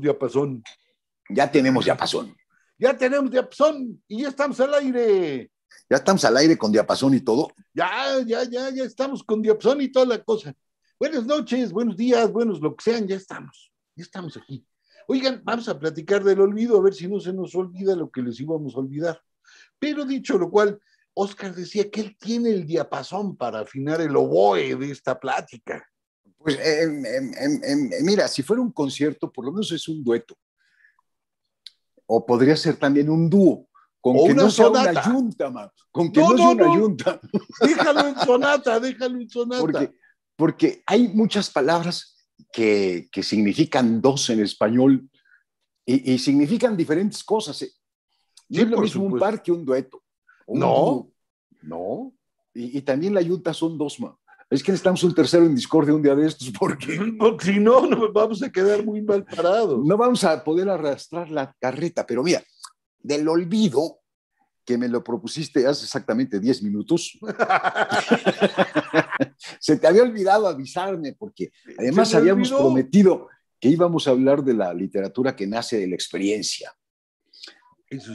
diapasón. Ya tenemos diapasón. Ya tenemos diapasón y ya estamos al aire. Ya estamos al aire con diapasón y todo. Ya, ya, ya, ya estamos con diapasón y toda la cosa. Buenas noches, buenos días, buenos lo que sean, ya estamos. Ya estamos aquí. Oigan, vamos a platicar del olvido, a ver si no se nos olvida lo que les íbamos a olvidar. Pero dicho lo cual, Oscar decía que él tiene el diapasón para afinar el oboe de esta plática. Pues em, em, em, mira, si fuera un concierto, por lo menos es un dueto. O podría ser también un dúo. Con que no sea una yunta, Con que no, sea una yunta. Déjalo en sonata, déjalo en sonata. Porque, hay muchas palabras que, que, significan dos en español y, significan diferentes cosas. Eh. No es lo mismo un par que un dueto. no, no. Y, también la yunta son dos, más es que estamos un tercero en discordia un día de estos, porque, si no, nos vamos a quedar muy mal parados. No vamos a poder arrastrar la carreta, pero mira, del olvido, que me lo propusiste hace exactamente 10 minutos. Se te había olvidado avisarme, porque además habíamos prometido que íbamos a hablar de la literatura que nace de la experiencia.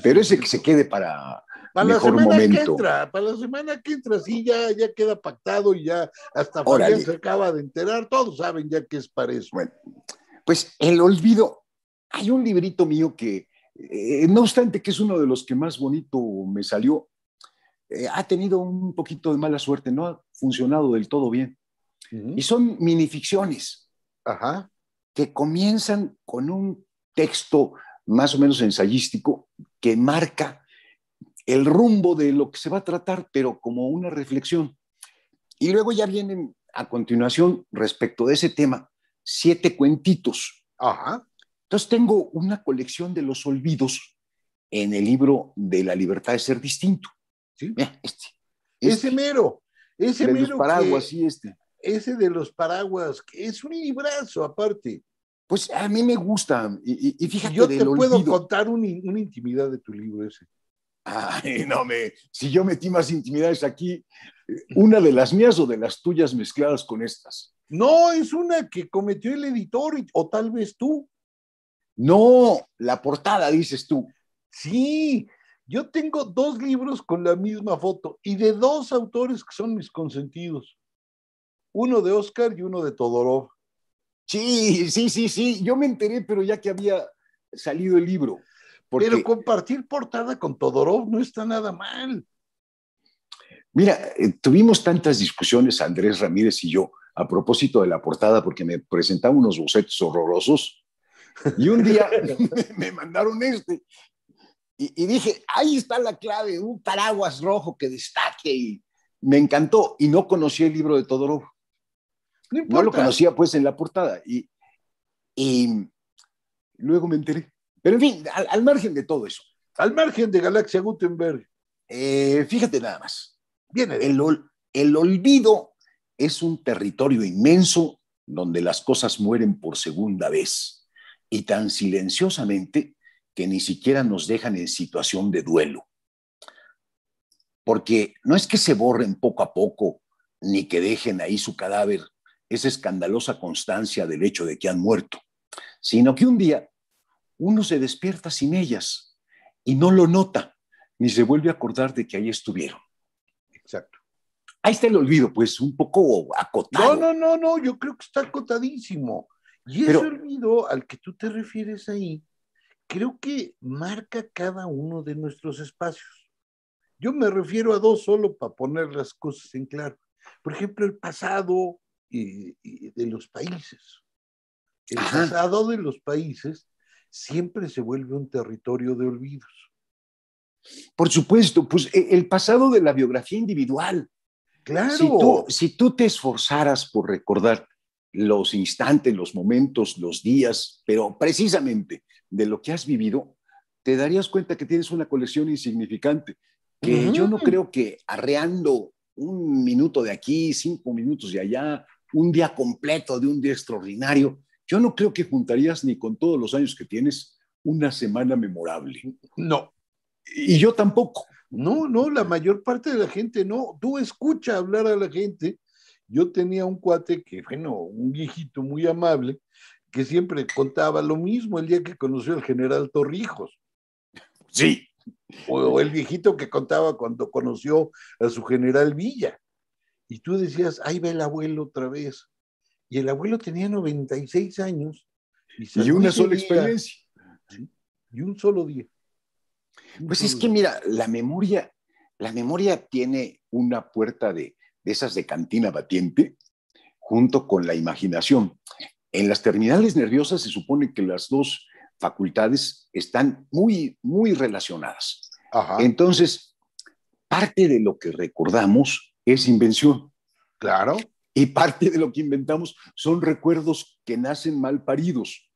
Pero ese que se quede para, para la semana Que entra, para la semana que entra, sí, ya, ya queda pactado y ya hasta Fabián se acaba de enterar, todos saben ya que es para eso. Bueno, pues el olvido, hay un librito mío que, eh, no obstante que es uno de los que más bonito me salió, eh, ha tenido un poquito de mala suerte, no ha funcionado del todo bien. Y son minificciones Ajá. que comienzan con un texto más o menos ensayístico que marca el rumbo de lo que se va a tratar, pero como una reflexión. Y luego ya vienen a continuación, respecto de ese tema, siete cuentitos. Ajá. Entonces tengo una colección de los olvidos en el libro de la libertad de ser distinto. ¿Sí? Mira, este, este. Ese mero. Ese de mero. Los paraguas, este. Ese de los paraguas, que es un librazo aparte. Pues a mí me gusta. Y, fíjate, yo te puedo contar una intimidad de tu libro ese. Ay, no me. Si yo metí más intimidades aquí, una de las mías o de las tuyas mezcladas con estas. No, es una que cometió el editor o tal vez tú. No, la portada dices tú. Sí, yo tengo dos libros con la misma foto y de dos autores que son mis consentidos. Uno de Oscar y uno de Todorov. Sí, sí, sí, sí. Yo me enteré, pero ya que había salido el libro. Pero compartir portada con Todorov no está nada mal. Mira, eh, tuvimos tantas discusiones, Andrés Ramírez y yo, a propósito de la portada, porque me presentaban unos bocetos horrorosos. Y un día me mandaron este. Y, dije, ahí está la clave, un paraguas rojo que destaque. Y me encantó. Y no conocí el libro de Todorov. No, lo conocía pues en la portada. Y, y luego me enteré. Pero en fin, al, margen de todo eso. Al margen de Galaxia Gutenberg. Eh, fíjate nada más. Viene el olvido es un territorio inmenso donde las cosas mueren por segunda vez y tan silenciosamente que ni siquiera nos dejan en situación de duelo. Porque no es que se borren poco a poco ni que dejen ahí su cadáver, esa escandalosa constancia del hecho de que han muerto, sino que un día uno se despierta sin ellas y no lo nota, ni se vuelve a acordar de que ahí estuvieron. Exacto. Ahí está el olvido, pues un poco acotado. No, no, no, no, yo creo que está acotadísimo. Y ese olvido al que tú te refieres ahí, creo que marca cada uno de nuestros espacios. Yo me refiero a dos solo para poner las cosas en claro. Por ejemplo, el pasado de los países. El pasado de los países siempre se vuelve un territorio de olvidos. Por supuesto, pues e, el pasado de la biografía individual. Claro. Si tú, te esforzaras por recordar los instantes, los momentos, los días, pero precisamente de lo que has vivido, te darías cuenta que tienes una colección insignificante, que yo no creo que arreando un minuto de aquí, cinco minutos de allá, un día completo de un día extraordinario, yo no creo que juntarías ni con todos los años que tienes una semana memorable. No. Y yo tampoco. No, no, la mayor parte de la gente no. Tú escucha hablar a la gente. Yo tenía un cuate que, bueno, un viejito muy amable, que siempre contaba lo mismo el día que conoció al general Torrijos. Sí. O, el viejito que contaba cuando conoció a su general Villa. Y tú decías, ahí va el abuelo otra vez. Y el abuelo tenía 96 años. Y, una sola experiencia. Y un solo día. pues es que mira, la memoria, la memoria tiene una puerta de, esas de cantina batiente junto con la imaginación. En las terminales nerviosas se supone que las dos facultades están muy, muy relacionadas. Entonces, parte de lo que recordamos es invención. Claro y parte de lo que inventamos son recuerdos que nacen mal paridos.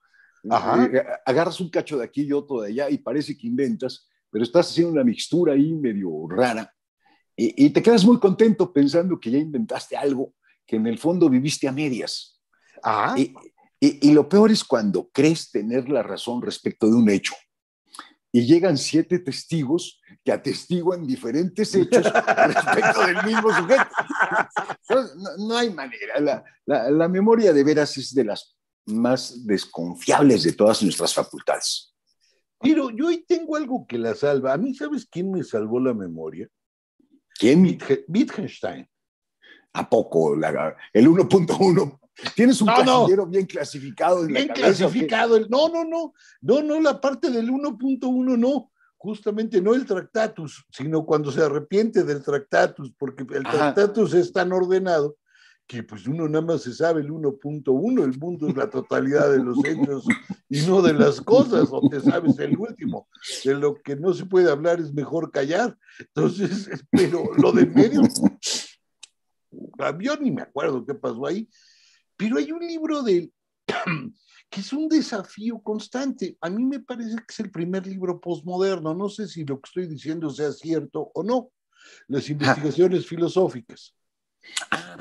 Ajá. Eh, agarras un cacho de aquí y otro de allá y parece que inventas, pero estás haciendo una mixtura ahí medio rara y, te quedas muy contento pensando que ya inventaste algo que en el fondo viviste a medias. Ajá. y, lo peor es cuando crees tener la razón respecto de un hecho y llegan siete testigos que atestiguan diferentes hechos respecto del mismo sujeto. no, hay manera. La, memoria de veras es de las más desconfiables de todas nuestras facultades. Pero yo hoy tengo algo que la salva. A mí, ¿sabes quién me salvó la memoria? ¿Quién? Wittgenstein. ¿A poco? La, el 1.1 Tienes un no, bien clasificado. bien clasificado. no, no, no, no, no, la parte del 1.1 no. Justamente no el tractatus, sino cuando se arrepiente del tractatus, porque el tractatus es tan ordenado que pues uno nada más se sabe el 1.1, el mundo es la totalidad de los hechos y no de las cosas, o te sabes el último. De lo que no se puede hablar es mejor callar. Entonces, pero lo de medio, cambió ni me acuerdo qué pasó ahí, pero hay un libro de que es un desafío constante. A mí me parece que es el primer libro postmoderno. No sé si lo que estoy diciendo sea cierto o no. Las ah. investigaciones filosóficas.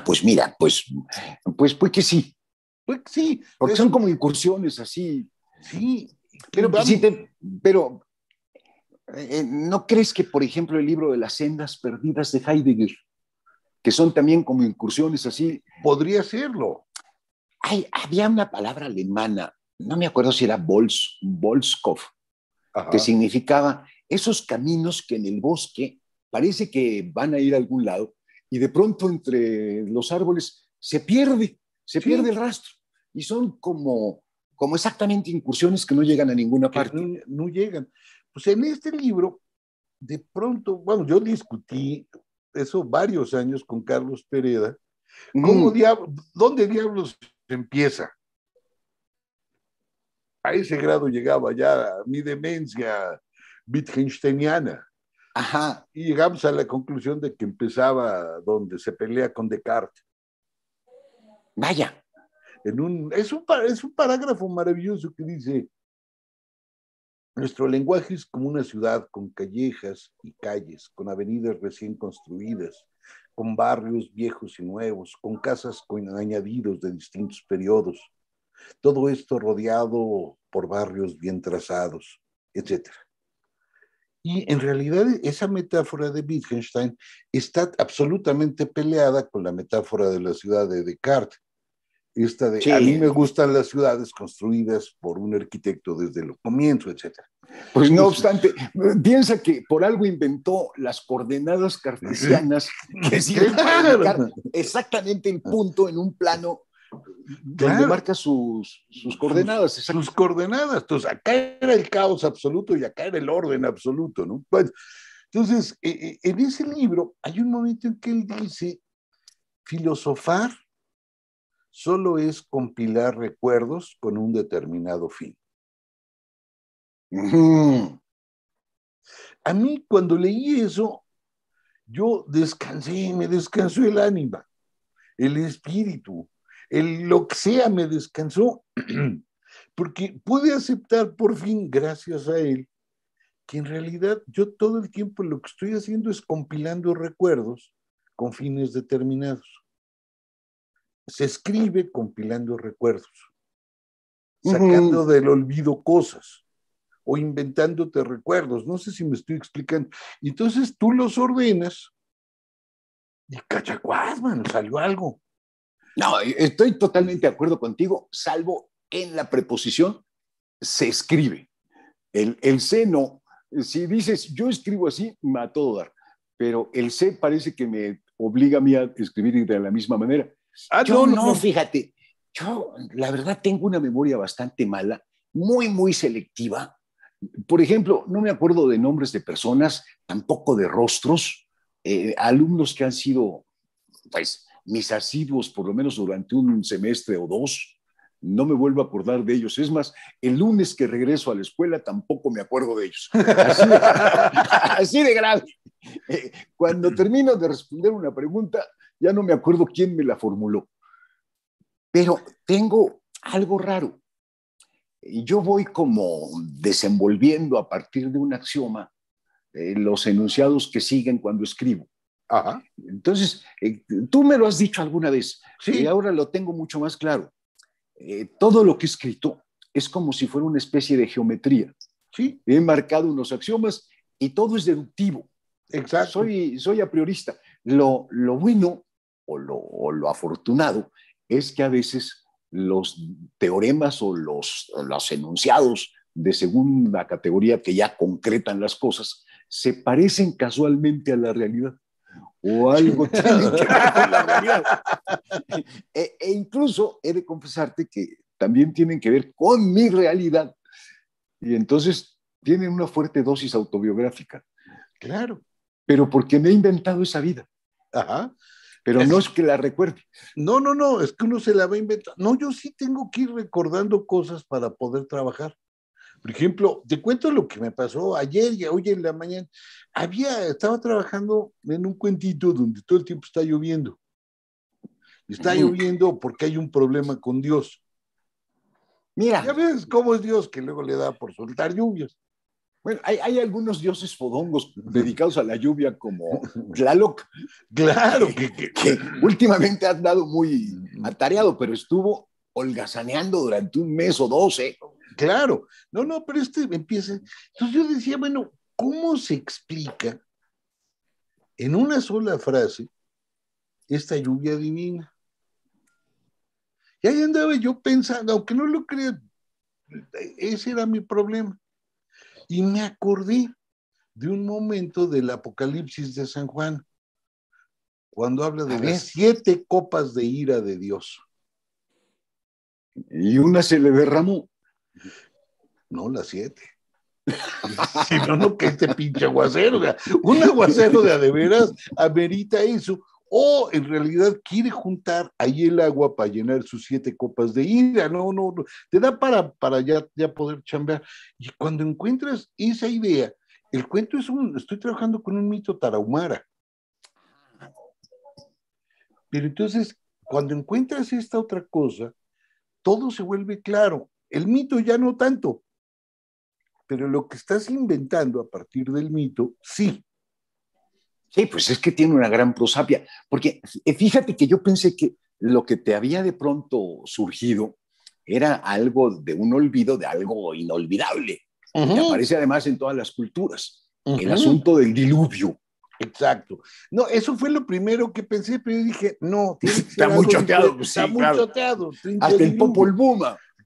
pues mira, pues, pues, pues que sí. Pues sí. Porque son como incursiones así. Sí. Pero, pues eh, ¿no crees que, por ejemplo, el libro de las sendas perdidas de Heidegger, que son también como incursiones así? Podría serlo había una palabra alemana, no me acuerdo si era Bols, Bolskov, que significaba esos caminos que en el bosque parece que van a ir a algún lado y de pronto entre los árboles se pierde, se pierde el rastro. Y son como, como exactamente incursiones que no llegan a ninguna parte. No, llegan. Pues en este libro, de pronto, bueno, yo discutí eso varios años con Carlos Pereda. dónde diablos empieza. A ese grado llegaba ya mi demencia wittgensteiniana. Ajá. Y llegamos a la conclusión de que empezaba donde se pelea con Descartes. Vaya. En un, es, un, es un parágrafo maravilloso que dice, nuestro lenguaje es como una ciudad con callejas y calles, con avenidas recién construidas, con barrios viejos y nuevos, con casas con añadidos de distintos periodos. Todo esto rodeado por barrios bien trazados, etc. Y en realidad esa metáfora de Wittgenstein está absolutamente peleada con la metáfora de la ciudad de Descartes, esta de, A mí me gustan las ciudades construidas por un arquitecto desde el comienzo, etc. Pues no obstante, piensa que por algo inventó las coordenadas cartesianas que sirven para exactamente el punto en un plano donde marca sus, coordenadas. Sus, coordenadas. Entonces, acá era el caos absoluto y acá era el orden absoluto, ¿no? entonces, eh, eh, en ese libro hay un momento en que él dice, filosofar solo es compilar recuerdos con un determinado fin. A mí cuando leí eso, yo descansé, me descansó el ánima, el espíritu, el lo que sea me descansó, porque pude aceptar por fin, gracias a él, que en realidad yo todo el tiempo lo que estoy haciendo es compilando recuerdos con fines determinados se escribe compilando recuerdos, sacando del olvido cosas o inventándote recuerdos. No sé si me estoy explicando. Entonces tú los ordenas y cachacuás, mano, salió algo. No, e-, estoy totalmente de acuerdo contigo, salvo en la preposición se escribe. El, el C no. Si dices yo escribo así, me a todo dar. Pero el C parece que me obliga a mí a escribir de la misma manera. Ah, yo no, fíjate, yo la verdad tengo una memoria bastante mala, muy, muy selectiva. Por ejemplo, no me acuerdo de nombres de personas, tampoco de rostros, eh, alumnos que han sido, pues, mis asiduos, por lo menos durante un semestre o dos, no me vuelvo a acordar de ellos. Es más, el lunes que regreso a la escuela tampoco me acuerdo de ellos. Así así de grave. Eh, cuando termino de responder una pregunta, ya no me acuerdo quién me la formuló, pero tengo algo raro. yo voy como desenvolviendo a partir de un axioma eh, los enunciados que siguen cuando escribo. Ajá. Entonces, eh, tú me lo has dicho alguna vez y ahora lo tengo mucho más claro. Eh, todo lo que he escrito es como si fuera una especie de geometría. ¿Sí? He marcado unos axiomas y todo es deductivo. Exacto. Soy, soy a priorista. Lo, lo bueno o lo, afortunado es que a veces los teoremas o los, enunciados de segunda categoría que ya concretan las cosas se parecen casualmente a la realidad o algo tiene con la realidad. E, e, incluso he de confesarte que también tienen que ver con mi realidad. Y entonces tienen una fuerte dosis autobiográfica. Claro. Pero porque me he inventado esa vida. Ajá. Pero no es que la recuerde. No, no, no, es que uno se la va a inventar. No, yo sí tengo que ir recordando cosas para poder trabajar. Por ejemplo, te cuento lo que me pasó ayer y hoy en la mañana. Había, estaba trabajando en un cuentito donde todo el tiempo está lloviendo. Está lloviendo porque hay un problema con Dios. Mira. Ya ves cómo es Dios que luego le da por soltar lluvias. Bueno, hay, algunos dioses fodongos dedicados a la lluvia como Tlaloc. Claro, que, últimamente ha dado muy atareado, pero estuvo holgazaneando durante un mes o doce. ¿eh? Claro, no, no, pero este empieza. Entonces yo decía, bueno, ¿cómo se explica en una sola frase esta lluvia divina? Y ahí andaba yo pensando, aunque no lo crea, ese era mi problema y me acordé de un momento del Apocalipsis de San Juan, cuando habla de siete copas de ira de Dios. Y una se le derramó. No, las siete. si no, no, que este pinche aguacero. un aguacero de adeveras amerita eso o en realidad quiere juntar ahí el agua para llenar sus siete copas de ira, no, no, te da para, para ya, ya poder chambear. Y cuando encuentras esa idea, el cuento es un, estoy trabajando con un mito tarahumara. Pero entonces, cuando encuentras esta otra cosa, todo se vuelve claro. El mito ya no tanto, pero lo que estás inventando a partir del mito, sí. Sí, pues es que tiene una gran prosapia, porque fíjate que yo pensé que lo que te había de pronto surgido era algo de un olvido, de algo inolvidable, que aparece además en todas las culturas, el asunto del diluvio. Exacto. No, eso fue lo primero que pensé, pero yo dije, no, está, muy está muy Hasta el Popol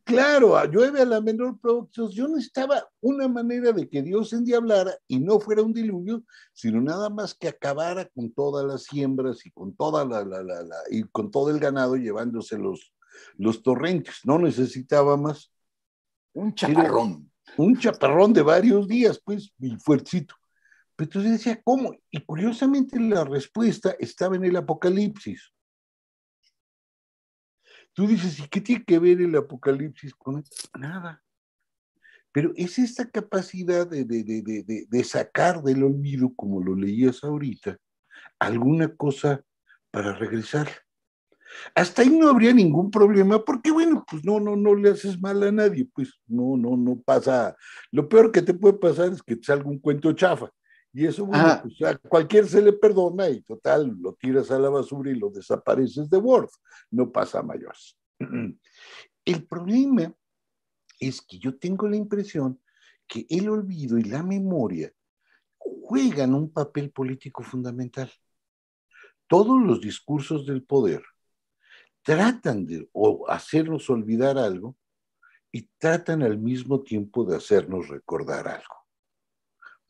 Claro, llueve a la menor producción. yo necesitaba una manera de que Dios endiablara y no fuera un diluvio, sino nada más que acabara con todas las siembras y con, toda la, la, la, y con todo el ganado llevándose los, los torrentes. No necesitaba más. Un chaparrón. un chaparrón de varios días, pues, y fuercito. Pero entonces decía, ¿cómo? Y curiosamente la respuesta estaba en el Apocalipsis. Tú dices, ¿y qué tiene que ver el apocalipsis con esto? Nada. Pero es esta capacidad de, de, de, sacar del olvido, como lo leías ahorita, alguna cosa para regresar. Hasta ahí no habría ningún problema, porque bueno, pues no, no, no le haces mal a nadie, pues no, no, no pasa. Lo peor que te puede pasar es que te salga un cuento chafa. Y eso, bueno, a cualquier se le perdona y total, lo tiras a la basura y lo desapareces de Word. No pasa a mayores. El problema es que yo tengo la impresión que el olvido y la memoria juegan un papel político fundamental. Todos los discursos del poder tratan de o hacernos olvidar algo y tratan al mismo tiempo de hacernos recordar algo.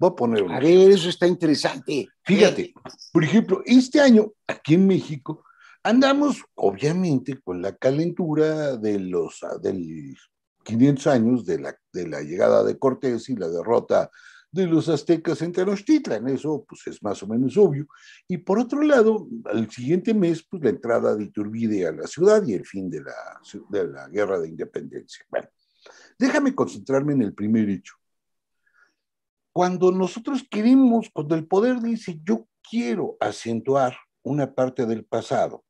Voy a poner A ver, eso está interesante. Fíjate, eh, por ejemplo, este año aquí en México andamos obviamente con la calentura de los ah, del 500 años de la, de la llegada de Cortés y la derrota de los aztecas en Tenochtitlan, eso pues es más o menos obvio. Y por otro lado, al siguiente mes, pues la entrada de Iturbide a la ciudad y el fin de la, de la guerra de independencia. Bueno, déjame concentrarme en el primer hecho. Cuando nosotros queremos, cuando el poder dice, yo quiero acentuar una parte del pasado,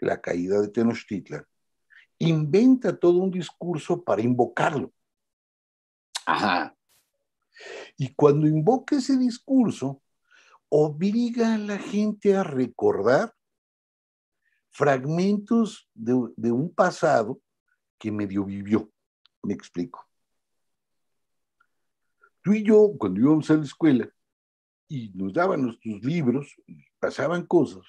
la caída de Tenochtitlan, inventa todo un discurso para invocarlo. Ajá. Y cuando invoca ese discurso, obliga a la gente a recordar fragmentos de, de un pasado que medio vivió. Me explico. Tú y yo, cuando íbamos a la escuela y nos daban nuestros libros, pasaban cosas,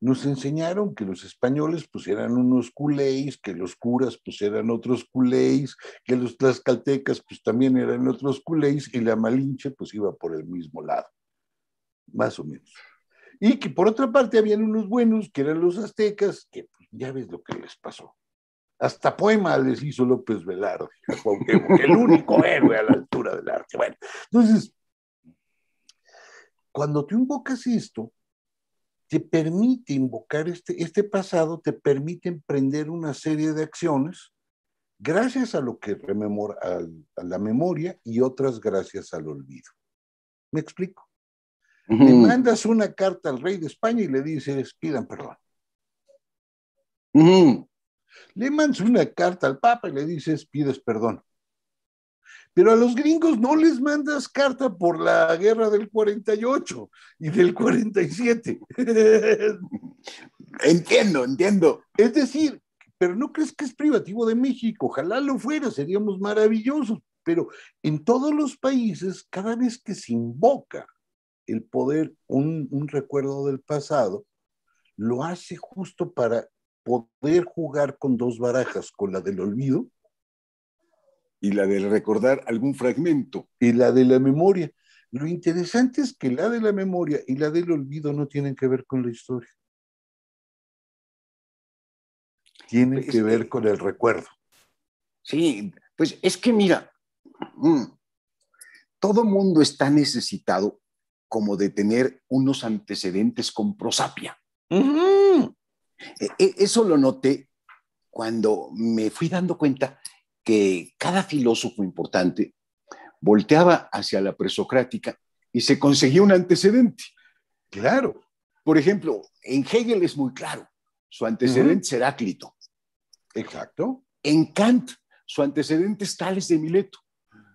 nos enseñaron que los españoles pues eran unos culéis, que los curas pues eran otros culéis, que los tlaxcaltecas pues también eran otros culéis y la malinche pues iba por el mismo lado, más o menos. Y que por otra parte habían unos buenos que eran los aztecas, que pues, ya ves lo que les pasó. Hasta poema les hizo López Velarde, el único héroe a la altura del arte. Bueno, entonces, cuando tú invocas esto, te permite invocar este, este pasado, te permite emprender una serie de acciones gracias a lo que rememora a, la memoria y otras gracias al olvido. ¿Me explico? Le mandas una carta al rey de España y le dices, pidan perdón. Uh le mandas una carta al Papa y le dices, pides perdón. Pero a los gringos no les mandas carta por la guerra del 48 y del 47. entiendo, entiendo. Es decir, pero no crees que es privativo de México. Ojalá lo fuera, seríamos maravillosos. Pero en todos los países, cada vez que se invoca el poder, un, un recuerdo del pasado, lo hace justo para poder jugar con dos barajas, con la del olvido. Y la del recordar algún fragmento. Y la de la memoria. Lo interesante es que la de la memoria y la del olvido no tienen que ver con la historia. tiene pues que ver con el recuerdo. Sí, pues es que mira, mm, todo mundo está necesitado como de tener unos antecedentes con prosapia. E, e, eso lo noté cuando me fui dando cuenta que cada filósofo importante volteaba hacia la presocrática y se conseguía un antecedente. Claro. Por ejemplo, en Hegel es muy claro, su antecedente es Heráclito. Exacto. En Kant, su antecedente es Tales de Mileto.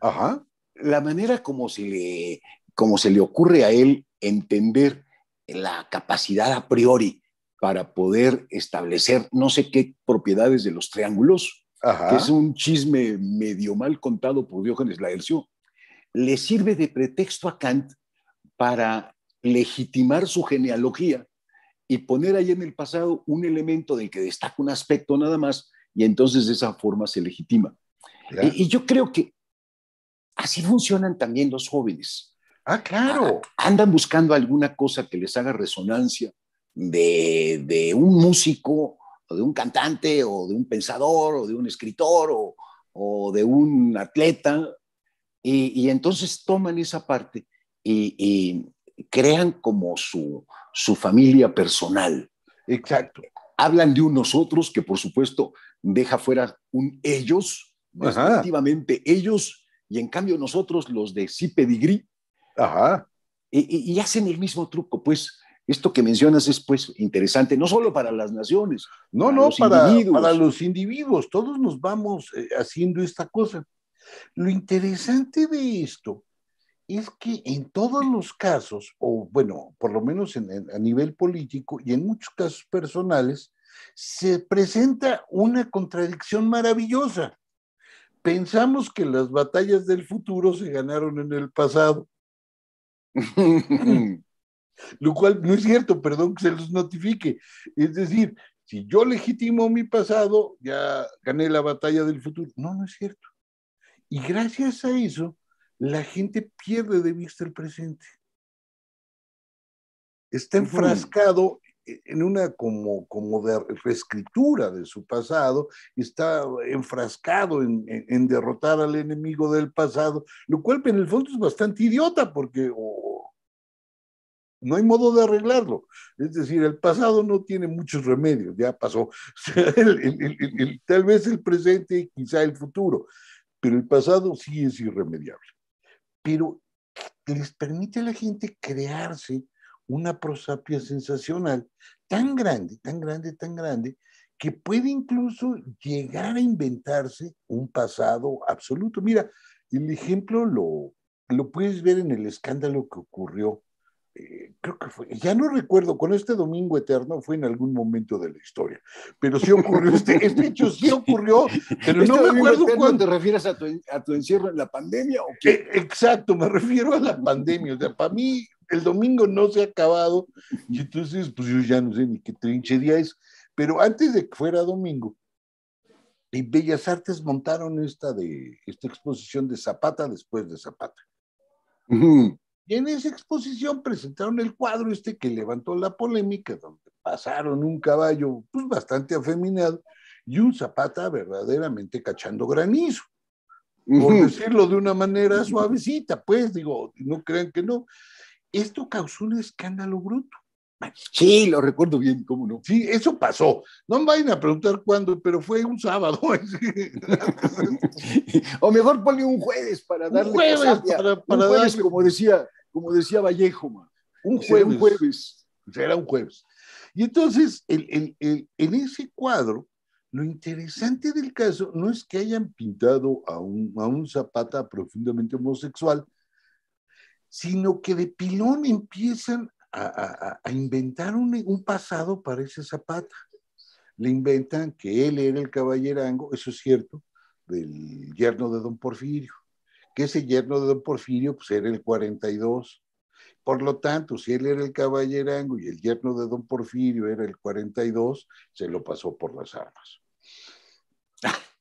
Ajá. La manera como se le, como se le ocurre a él entender la capacidad a priori para poder establecer no sé qué propiedades de los triángulos, que es un chisme medio mal contado por Diógenes Laercio, le sirve de pretexto a Kant para legitimar su genealogía y poner ahí en el pasado un elemento del que destaca un aspecto nada más, y entonces de esa forma se legitima. Y, yo creo que así funcionan también los jóvenes. Ah, claro. andan buscando alguna cosa que les haga resonancia, de, un músico o de un cantante o de un pensador o de un escritor o, de un atleta. Y, entonces toman esa parte y, crean como su, su, familia personal. Exacto. Hablan de unos otros que por supuesto deja fuera un ellos, efectivamente ellos, y en cambio nosotros los de sí pedigrí. Ajá. Y, y, hacen el mismo truco, pues esto que mencionas es pues interesante, no solo para las naciones, no, para no, los para, individuos. para los individuos, todos nos vamos eh, haciendo esta cosa. Lo interesante de esto es que en todos los casos, o bueno, por lo menos a nivel político y en muchos casos personales, se presenta una contradicción maravillosa. Pensamos que las batallas del futuro se ganaron en el pasado. lo cual no es cierto, perdón que se los notifique. Es decir, si yo legitimo mi pasado, ya gané la batalla del futuro. No, no es cierto. Y gracias a eso, la gente pierde de vista el presente. Está enfrascado en una como, como de reescritura de su pasado, está enfrascado en, derrotar al enemigo del pasado, lo cual en el fondo es bastante idiota porque no hay modo de arreglarlo. Es decir, el pasado no tiene muchos remedios, ya pasó. tal vez el presente quizá el futuro, pero el pasado sí es irremediable. Pero les permite a la gente crearse una prosapia sensacional tan grande, tan grande, tan grande, que puede incluso llegar a inventarse un pasado absoluto. Mira, el ejemplo lo, lo puedes ver en el escándalo que ocurrió eh, creo que fue, ya no recuerdo, con este domingo eterno fue en algún momento de la historia, pero sí ocurrió, este, este hecho sí ocurrió, pero no este me acuerdo cuándo. ¿Te refieres a tu, a tu, encierro en la pandemia o qué? Eh, exacto, me refiero a la pandemia, o sea, para mí el domingo no se ha acabado, y entonces pues yo ya no sé ni qué trinche día es, pero antes de que fuera domingo, en Bellas Artes montaron esta, de, esta exposición de Zapata después de Zapata en esa exposición presentaron el cuadro este que levantó la polémica, donde pasaron un caballo pues, bastante afeminado y un zapata verdaderamente cachando granizo. Por decirlo de una manera suavecita, pues digo, no crean que no. Esto causó un escándalo bruto. Sí, lo recuerdo bien, cómo no. Sí, eso pasó. No me vayan a preguntar cuándo, pero fue un sábado. o mejor ponle un jueves para darle. para, como decía como decía Vallejo, un, jueves, un jueves, un jueves. Y entonces, en ese cuadro, lo interesante del caso no es que hayan pintado a un, Zapata profundamente homosexual, sino que de pilón empiezan a, inventar un, un, pasado para ese Zapata. Le inventan que él era el caballerango, eso es cierto, del yerno de don Porfirio ese yerno de don Porfirio pues, era el 42. Por lo tanto, si él era el caballerango y el yerno de don Porfirio era el 42, se lo pasó por las armas.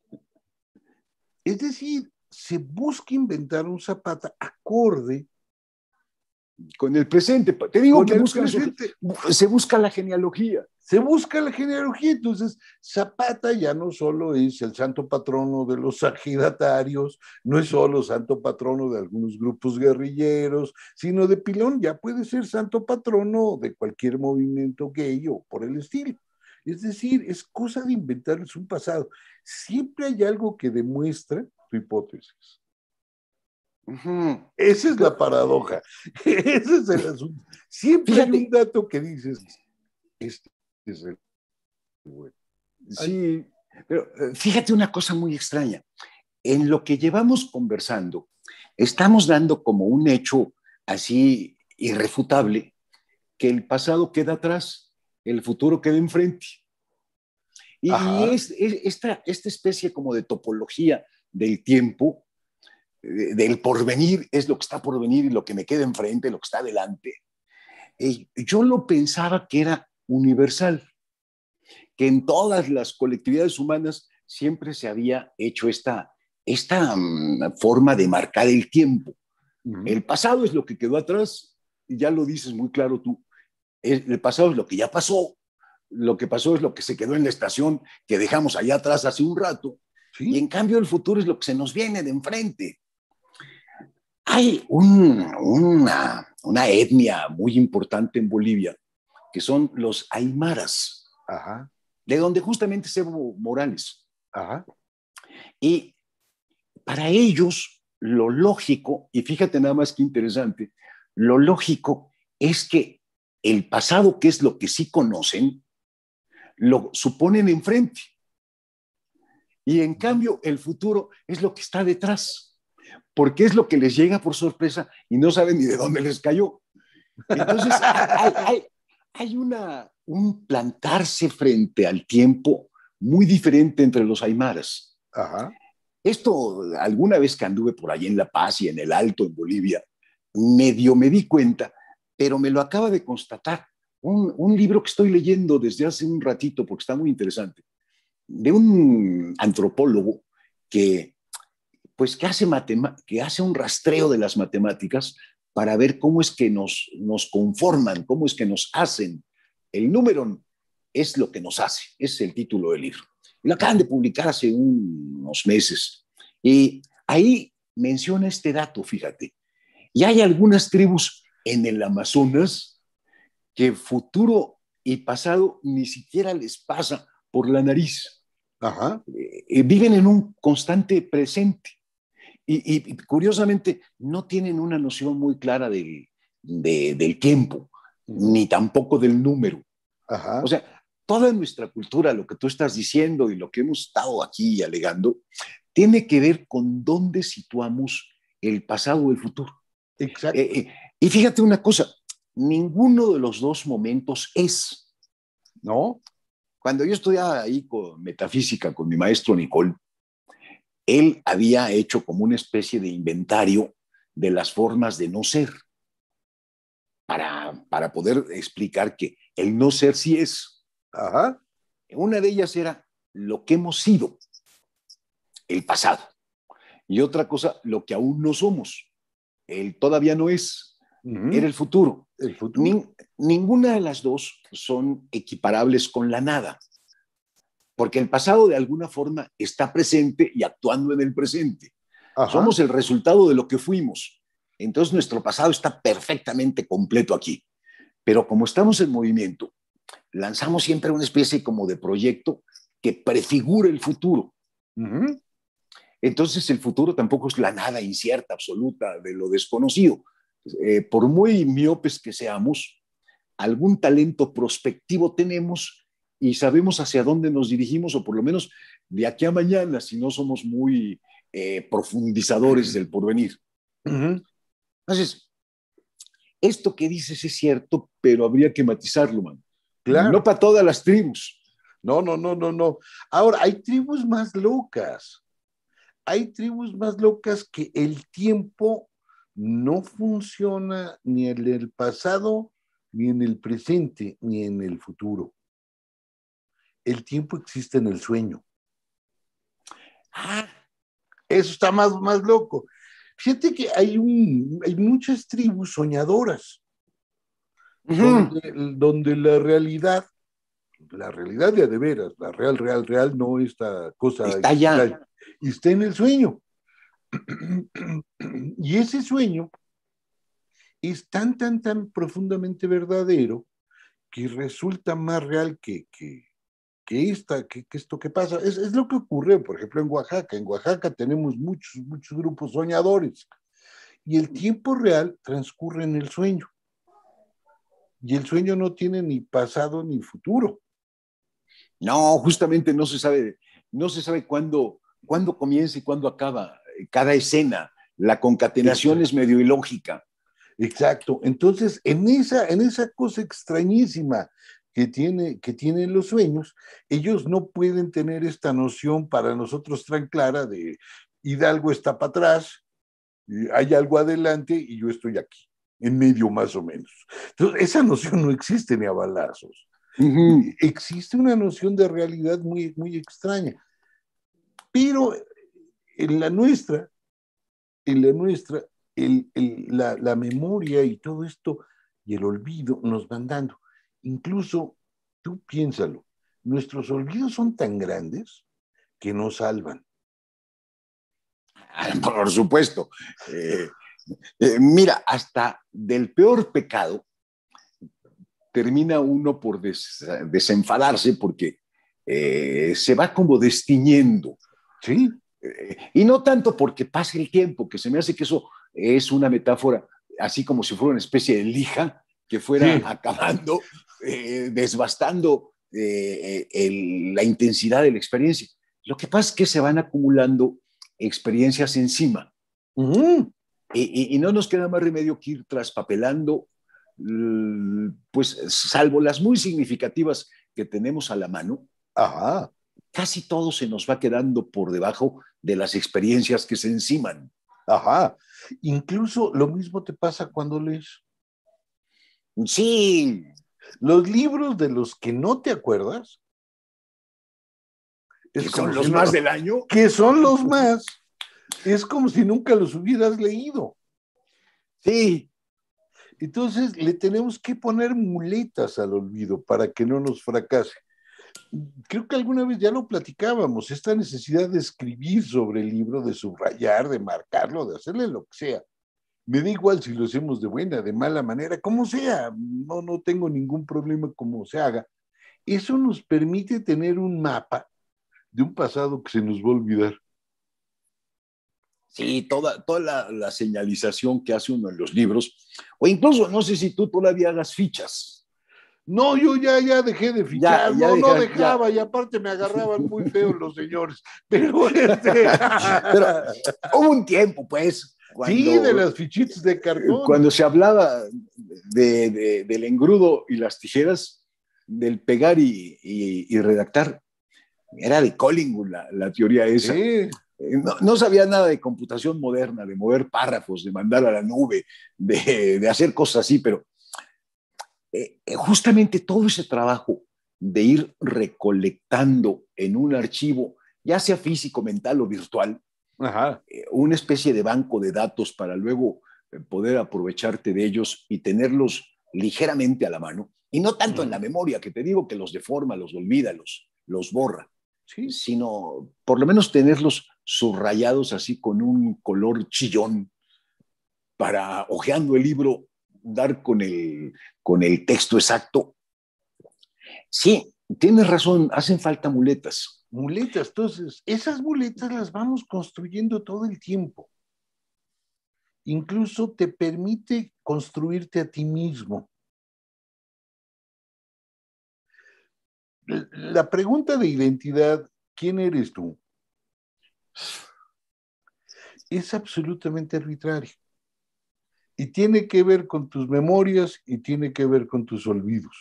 Es decir, se busca inventar un zapata acorde con el presente. Te digo que se busca la genealogía se busca la genealogía. Entonces, Zapata ya no solo es el santo patrono de los agidatarios, no es solo santo patrono de algunos grupos guerrilleros, sino de pilón, ya puede ser santo patrono de cualquier movimiento gay o por el estilo. Es decir, es cosa de inventarles un pasado. Siempre hay algo que demuestra tu hipótesis. Esa es la paradoja. Ese es el asunto. Siempre hay un dato que dices, Sí, pero eh, fíjate una cosa muy extraña. En lo que llevamos conversando, estamos dando como un hecho así irrefutable que el pasado queda atrás, el futuro queda enfrente. Y esta, esta especie como de topología del tiempo, del porvenir, es lo que está por venir y lo que me queda enfrente, lo que está Y yo lo pensaba que era universal, que en todas las colectividades humanas siempre se había hecho esta, esta mm, forma de marcar el tiempo. El pasado es lo que quedó atrás, y ya lo dices muy claro tú, el pasado es lo que ya pasó, lo que pasó es lo que se quedó en la estación que dejamos allá atrás hace un rato, y en cambio el futuro es lo que se nos viene de enfrente. Hay una, una etnia muy importante en Bolivia que son los aymaras, de donde justamente se Morales. Y para ellos, lo lógico, y fíjate nada más que interesante, lo lógico es que el pasado, que es lo que sí conocen, lo suponen enfrente. Y en cambio, el futuro es lo que está detrás, porque es lo que les llega por sorpresa y no saben ni de dónde les cayó. Entonces, hay, hay una, un plantarse frente al tiempo muy diferente entre los aymaras. Esto, alguna vez que anduve por allí en La Paz y en el Alto, en Bolivia, medio me di cuenta, pero me lo acaba de constatar un, libro que estoy leyendo desde hace un ratito, porque está muy interesante, de un antropólogo que, pues, que, hace, que hace un rastreo de las matemáticas para ver cómo es que nos, nos conforman, cómo es que nos hacen. El número es lo que nos hace, es el título del libro. Lo acaban de publicar hace unos meses. Y ahí menciona este dato, fíjate. Y hay algunas tribus en el Amazonas que futuro y pasado ni siquiera les pasa por la nariz. Ajá. Eh, viven en un constante presente y, curiosamente no tienen una noción muy clara del, del tiempo, ni tampoco del número. O sea, toda nuestra cultura, lo que tú estás diciendo y lo que hemos estado aquí alegando, tiene que ver con dónde situamos el pasado o el futuro. Exacto. Eh, eh, y fíjate una cosa, ninguno de los dos momentos es, ¿no? Cuando yo estudiaba ahí con metafísica con mi maestro Nicole él había hecho como una especie de inventario de las formas de no ser, para, poder explicar que el no ser sí es. Una de ellas era lo que hemos sido, el pasado. Y otra cosa, lo que aún no somos, el todavía no es, era el futuro. El ninguna de las dos son equiparables con la nada porque el pasado de alguna forma está presente y actuando en el presente. Somos el resultado de lo que fuimos. Entonces nuestro pasado está perfectamente completo aquí. Pero como estamos en movimiento, lanzamos siempre una especie como de proyecto que prefigura el futuro. Entonces el futuro tampoco es la nada incierta, absoluta, de lo desconocido. Eh, por muy miopes que seamos, algún talento prospectivo tenemos y sabemos hacia dónde nos dirigimos, o por lo menos de aquí a mañana, si no somos muy eh, profundizadores del porvenir. Entonces, esto que dices es cierto, pero habría que matizarlo, man. Claro. No para todas las tribus. No, no, no, no, no. Ahora, hay tribus más locas. Hay tribus más locas que el tiempo no funciona ni en el pasado, ni en el presente, ni en el futuro el tiempo existe en el sueño. Ah, eso está más, más loco. Fíjate que hay, un, muchas tribus soñadoras, donde, la realidad, la realidad ya de veras, la real, real, real, no esta cosa. Está allá. Está, está en el sueño. y ese sueño es tan, tan, tan profundamente verdadero que resulta más real que, que, que esta, ¿Qué es esto que pasa. Es, lo que ocurre, por ejemplo, en Oaxaca. En Oaxaca tenemos muchos, muchos grupos soñadores y el tiempo real transcurre en el sueño. Y el sueño no tiene ni pasado ni futuro. No, justamente no se sabe, no se sabe cuándo, cuándo comienza y cuándo acaba eh, cada escena. La concatenación es medio ilógica. Exacto. Entonces, en esa, en esa cosa extrañísima que, tiene, que tienen los sueños, ellos no pueden tener esta noción para nosotros tan clara de Hidalgo está para atrás, hay algo adelante y yo estoy aquí, en medio más o menos. Entonces, esa noción no existe ni a balazos. Existe una noción de realidad muy, muy extraña. Pero en la nuestra, en la nuestra, la, la, memoria y todo esto y el olvido nos van dando. Incluso, tú piénsalo, nuestros olvidos son tan grandes que no salvan. Por supuesto. Eh, eh, mira, hasta del peor pecado termina uno por desenfadarse porque eh, se va como destiñendo. y no tanto porque pase el tiempo, que se me hace que eso es una metáfora, así como si fuera una especie de lija que fuera acabando eh, desbastando eh, eh, la intensidad de la experiencia. Lo que pasa es que se van acumulando experiencias encima. y, no nos queda más remedio que ir traspapelando, mm, pues salvo las muy significativas que tenemos a la mano, casi todo se nos va quedando por debajo de las experiencias que se enciman. Ajá. Incluso lo mismo te pasa cuando lees. Sí, los libros de los que no te acuerdas. ¿Que son los más del año? Que son los más. Es como si nunca los hubieras leído. Sí. Entonces le tenemos que poner muletas al olvido para que no nos fracase. Creo que alguna vez ya lo platicábamos, esta necesidad de escribir sobre el libro, de subrayar, de marcarlo, de hacerle lo que sea me da igual si lo hacemos de buena, de mala manera, como sea, no, no tengo ningún problema como se haga. Eso nos permite tener un mapa de un pasado que se nos va a olvidar. Sí, toda, toda la, señalización que hace uno en los libros, o incluso no sé si tú todavía hagas fichas. No, yo ya, ya dejé de fichar, ya, no, dejaba, y aparte me agarraban muy feo los señores. Pero, este, pero hubo un tiempo, pues, sí, de los fichitas de cartón. Cuando se hablaba del engrudo y las tijeras, del pegar y, redactar, era de Collingwood la, teoría esa. Eh, no, sabía nada de computación moderna, de mover párrafos, de mandar a la nube, de, hacer cosas así, pero eh, eh, justamente todo ese trabajo de ir recolectando en un archivo, ya sea físico, mental o virtual, eh, una especie de banco de datos para luego eh, poder aprovecharte de ellos y tenerlos ligeramente a la mano, y no tanto en la memoria, que te digo que los deforma, los olvida, los, los borra, sino por lo menos tenerlos subrayados así con un color chillón para, hojeando el libro, dar con el, con el texto exacto. Sí, tienes razón, hacen falta muletas muletas. Entonces, esas muletas las vamos construyendo todo el tiempo. Incluso te permite construirte a ti mismo. La pregunta de identidad, ¿quién eres tú? Es absolutamente arbitrario. Y tiene que ver con tus memorias y tiene que ver con tus olvidos.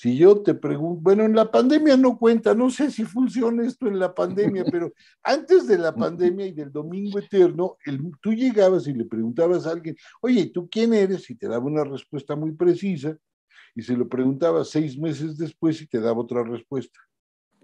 Si yo te pregunto, bueno, en la pandemia no cuenta, no sé si funciona esto en la pandemia, pero antes de la pandemia y del domingo eterno, tú llegabas y le preguntabas a alguien, oye, ¿tú quién eres? Y te daba una respuesta muy precisa, y se lo preguntaba seis meses después y te daba otra respuesta.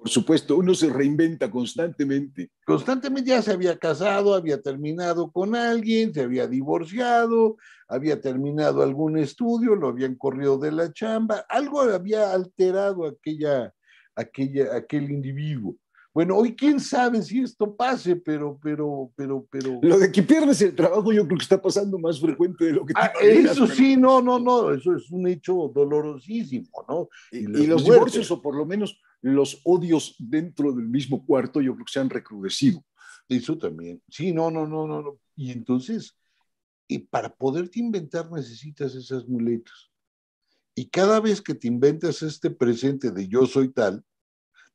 Por supuesto, uno se reinventa constantemente. Constantemente ya se había casado, había terminado con alguien, se había divorciado, había terminado algún estudio, lo habían corrido de la chamba, algo había alterado aquella, aquella, aquel individuo. Bueno, hoy quién sabe si esto pase, pero, pero, pero, pero. Lo de que pierdes el trabajo, yo creo que está pasando más frecuente de lo que. Ah, eso sí, no, no, no, eso es un hecho dolorosísimo, ¿no? Y, los divorcios, o por lo menos los odios dentro del mismo cuarto, yo creo que se han recrudecido. Eso también. Sí, no, no, no, no, no. Y entonces, y para poderte inventar necesitas esas muletas. Y cada vez que te inventas este presente de yo soy tal,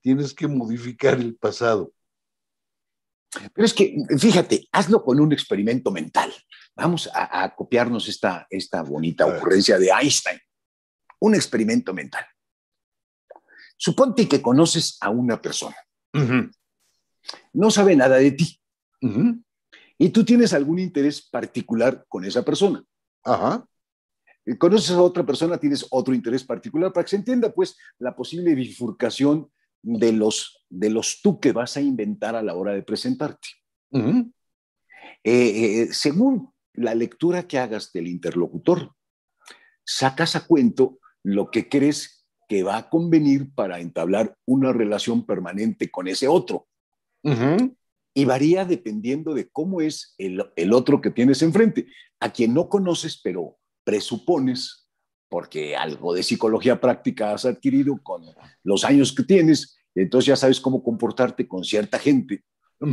tienes que modificar el pasado. Pero es que, fíjate, hazlo con un experimento mental. Vamos a, copiarnos esta, esta bonita ocurrencia de Einstein. Un experimento mental. Suponte que conoces a una persona. No sabe nada de ti. Y tú tienes algún interés particular con esa persona. Conoces a otra persona, tienes otro interés particular. Para que se entienda, pues, la posible bifurcación de los, de los tú que vas a inventar a la hora de presentarte. Eh, eh, según la lectura que hagas del interlocutor, sacas a cuento lo que crees que va a convenir para entablar una relación permanente con ese otro. Y varía dependiendo de cómo es el otro que tienes enfrente, a quien no conoces, pero presupones porque algo de psicología práctica has adquirido con los años que tienes, entonces ya sabes cómo comportarte con cierta gente,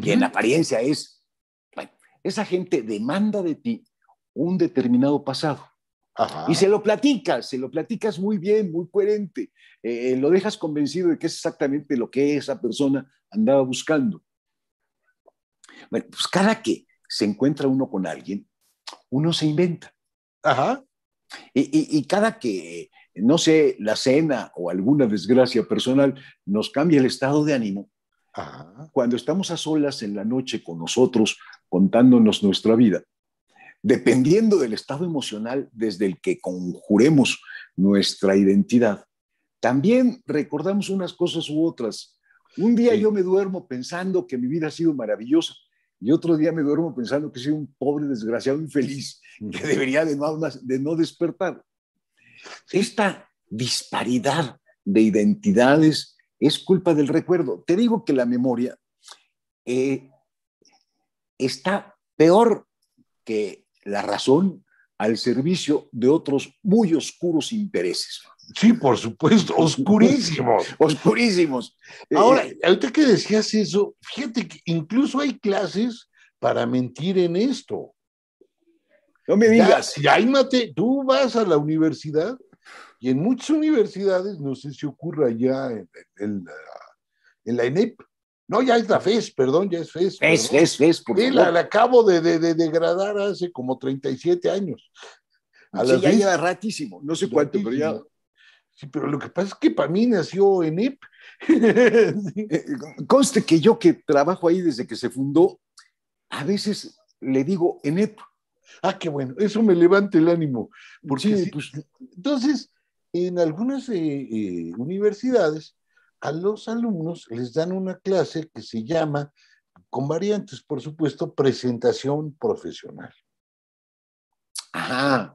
Y en apariencia es, bueno, esa gente demanda de ti un determinado pasado. Y se lo platicas, se lo platicas muy bien, muy coherente, eh, eh, lo dejas convencido de que es exactamente lo que esa persona andaba buscando. Bueno, pues cada que se encuentra uno con alguien, uno se inventa. Ajá. Y, cada que, no sé, la cena o alguna desgracia personal nos cambia el estado de ánimo, cuando estamos a solas en la noche con nosotros contándonos nuestra vida, dependiendo del estado emocional desde el que conjuremos nuestra identidad, también recordamos unas cosas u otras. Un día yo me duermo pensando que mi vida ha sido maravillosa y otro día me duermo pensando que soy un pobre desgraciado infeliz que debería de no, de no despertar. Esta disparidad de identidades es culpa del recuerdo. Te digo que la memoria eh, está peor que la razón al servicio de otros muy oscuros intereses. Sí, por supuesto, oscurísimos. oscurísimos. Eh, Ahora, eh, ahorita que decías eso, fíjate que incluso hay clases para mentir en esto. No me digas. Ya, tú vas a la universidad y en muchas universidades, no sé si ocurra ya en, la, ENEP, no, ya es la FES, perdón, ya es FES. FES, FES, FES, por la, acabo de, degradar hace como 37 años. A sí, ya ratísimo, no sé cuánto, pero ya Sí, pero lo que pasa es que para mí nació ENEP. Eh, conste que yo que trabajo ahí desde que se fundó, a veces le digo ENEP. Ah, qué bueno, eso me levanta el ánimo. Porque sí, pues, entonces, en algunas eh, eh, universidades, a los alumnos les dan una clase que se llama, con variantes, por supuesto, presentación profesional. Ajá.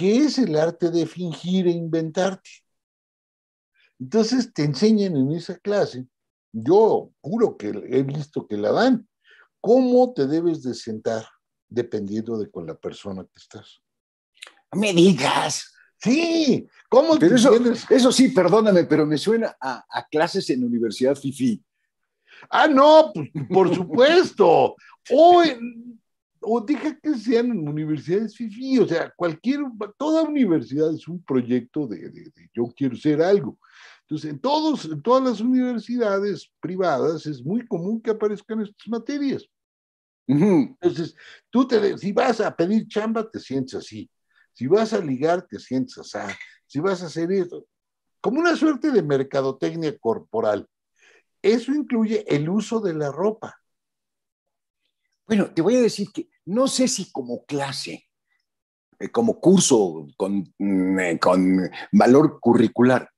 ¿Qué es el arte de fingir e inventarte. Entonces te enseñan en esa clase, yo juro que he visto que la dan, cómo te debes de sentar dependiendo de con la persona que estás. Me digas. Sí, ¿cómo eso, eso sí, perdóname, pero me suena a, clases en Universidad FIFI. Ah, no, pues, por supuesto. Hoy o deja que sean universidades FIFI, o sea, cualquier, toda universidad es un proyecto de, yo quiero ser algo. Entonces, en, todos, en todas las universidades privadas es muy común que aparezcan estas materias. Entonces, tú te, si vas a pedir chamba, te sientes así. Si vas a ligar, te sientes así. Si vas a hacer esto, como una suerte de mercadotecnia corporal. Eso incluye el uso de la ropa. Bueno, te voy a decir que no sé si como clase, eh, como curso mm, eh, con, valor curricular,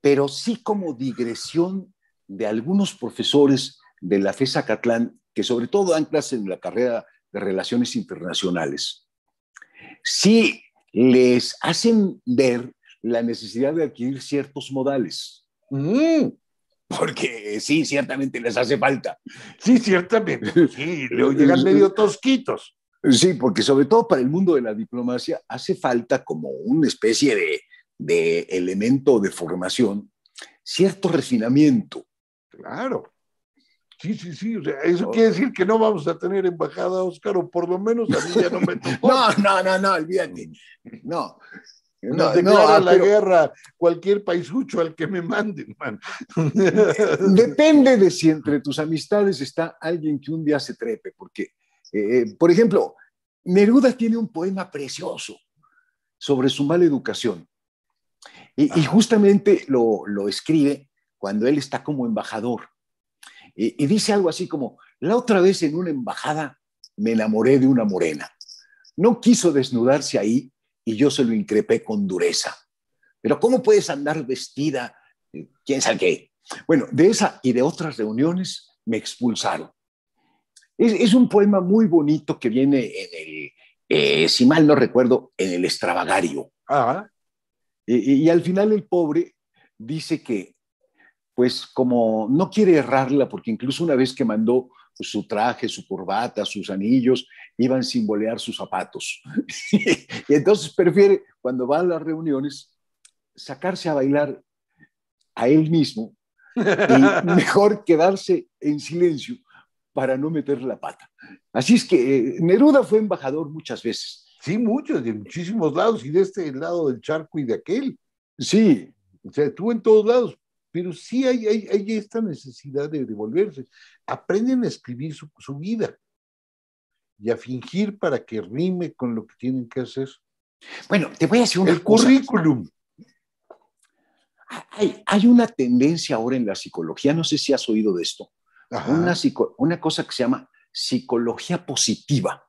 pero sí como digresión de algunos profesores de la FESA Catlán, que sobre todo dan clases en la carrera de Relaciones Internacionales. Sí les hacen ver la necesidad de adquirir ciertos modales. Mm porque sí, ciertamente les hace falta. Sí, ciertamente. Sí, luego llegan medio tosquitos. Sí, porque sobre todo para el mundo de la diplomacia hace falta como una especie de, de elemento de formación, cierto refinamiento. Claro. Sí, sí, sí. O sea, eso oh. quiere decir que no vamos a tener embajada, Oscar. o por lo menos a mí ya no me no, no, no, no, olvídate. Mm. No, no, a la guerra cualquier paisucho al que me manden, man. Depende de si entre tus amistades está alguien que un día se trepe, porque, eh, por ejemplo, Neruda tiene un poema precioso sobre su mala educación. Y, justamente lo, escribe cuando él está como embajador. Y, y dice algo así como, la otra vez en una embajada me enamoré de una morena. No quiso desnudarse ahí y yo se lo increpé con dureza. Pero ¿cómo puedes andar vestida? ¿Quién sabe qué? Bueno, de esa y de otras reuniones me expulsaron. Es, un poema muy bonito que viene en el, eh, si mal no recuerdo, en el extravagario. Ah. Y, y, al final el pobre dice que, pues como no quiere errarla, porque incluso una vez que mandó pues, su traje, su corbata, sus anillos, iban sin bolear sus zapatos. y entonces prefiere, cuando va a las reuniones, sacarse a bailar a él mismo y mejor quedarse en silencio para no meter la pata. Así es que eh, Neruda fue embajador muchas veces. Sí, muchos, de muchísimos lados, y de este lado del charco y de aquel. Sí. O sea, estuvo en todos lados pero sí hay, esta necesidad de devolverse. Aprenden a escribir su, vida y a fingir para que rime con lo que tienen que hacer. Bueno, te voy a decir un El currículum. Hay, una tendencia ahora en la psicología, no sé si has oído de esto, una, una, cosa que se llama psicología positiva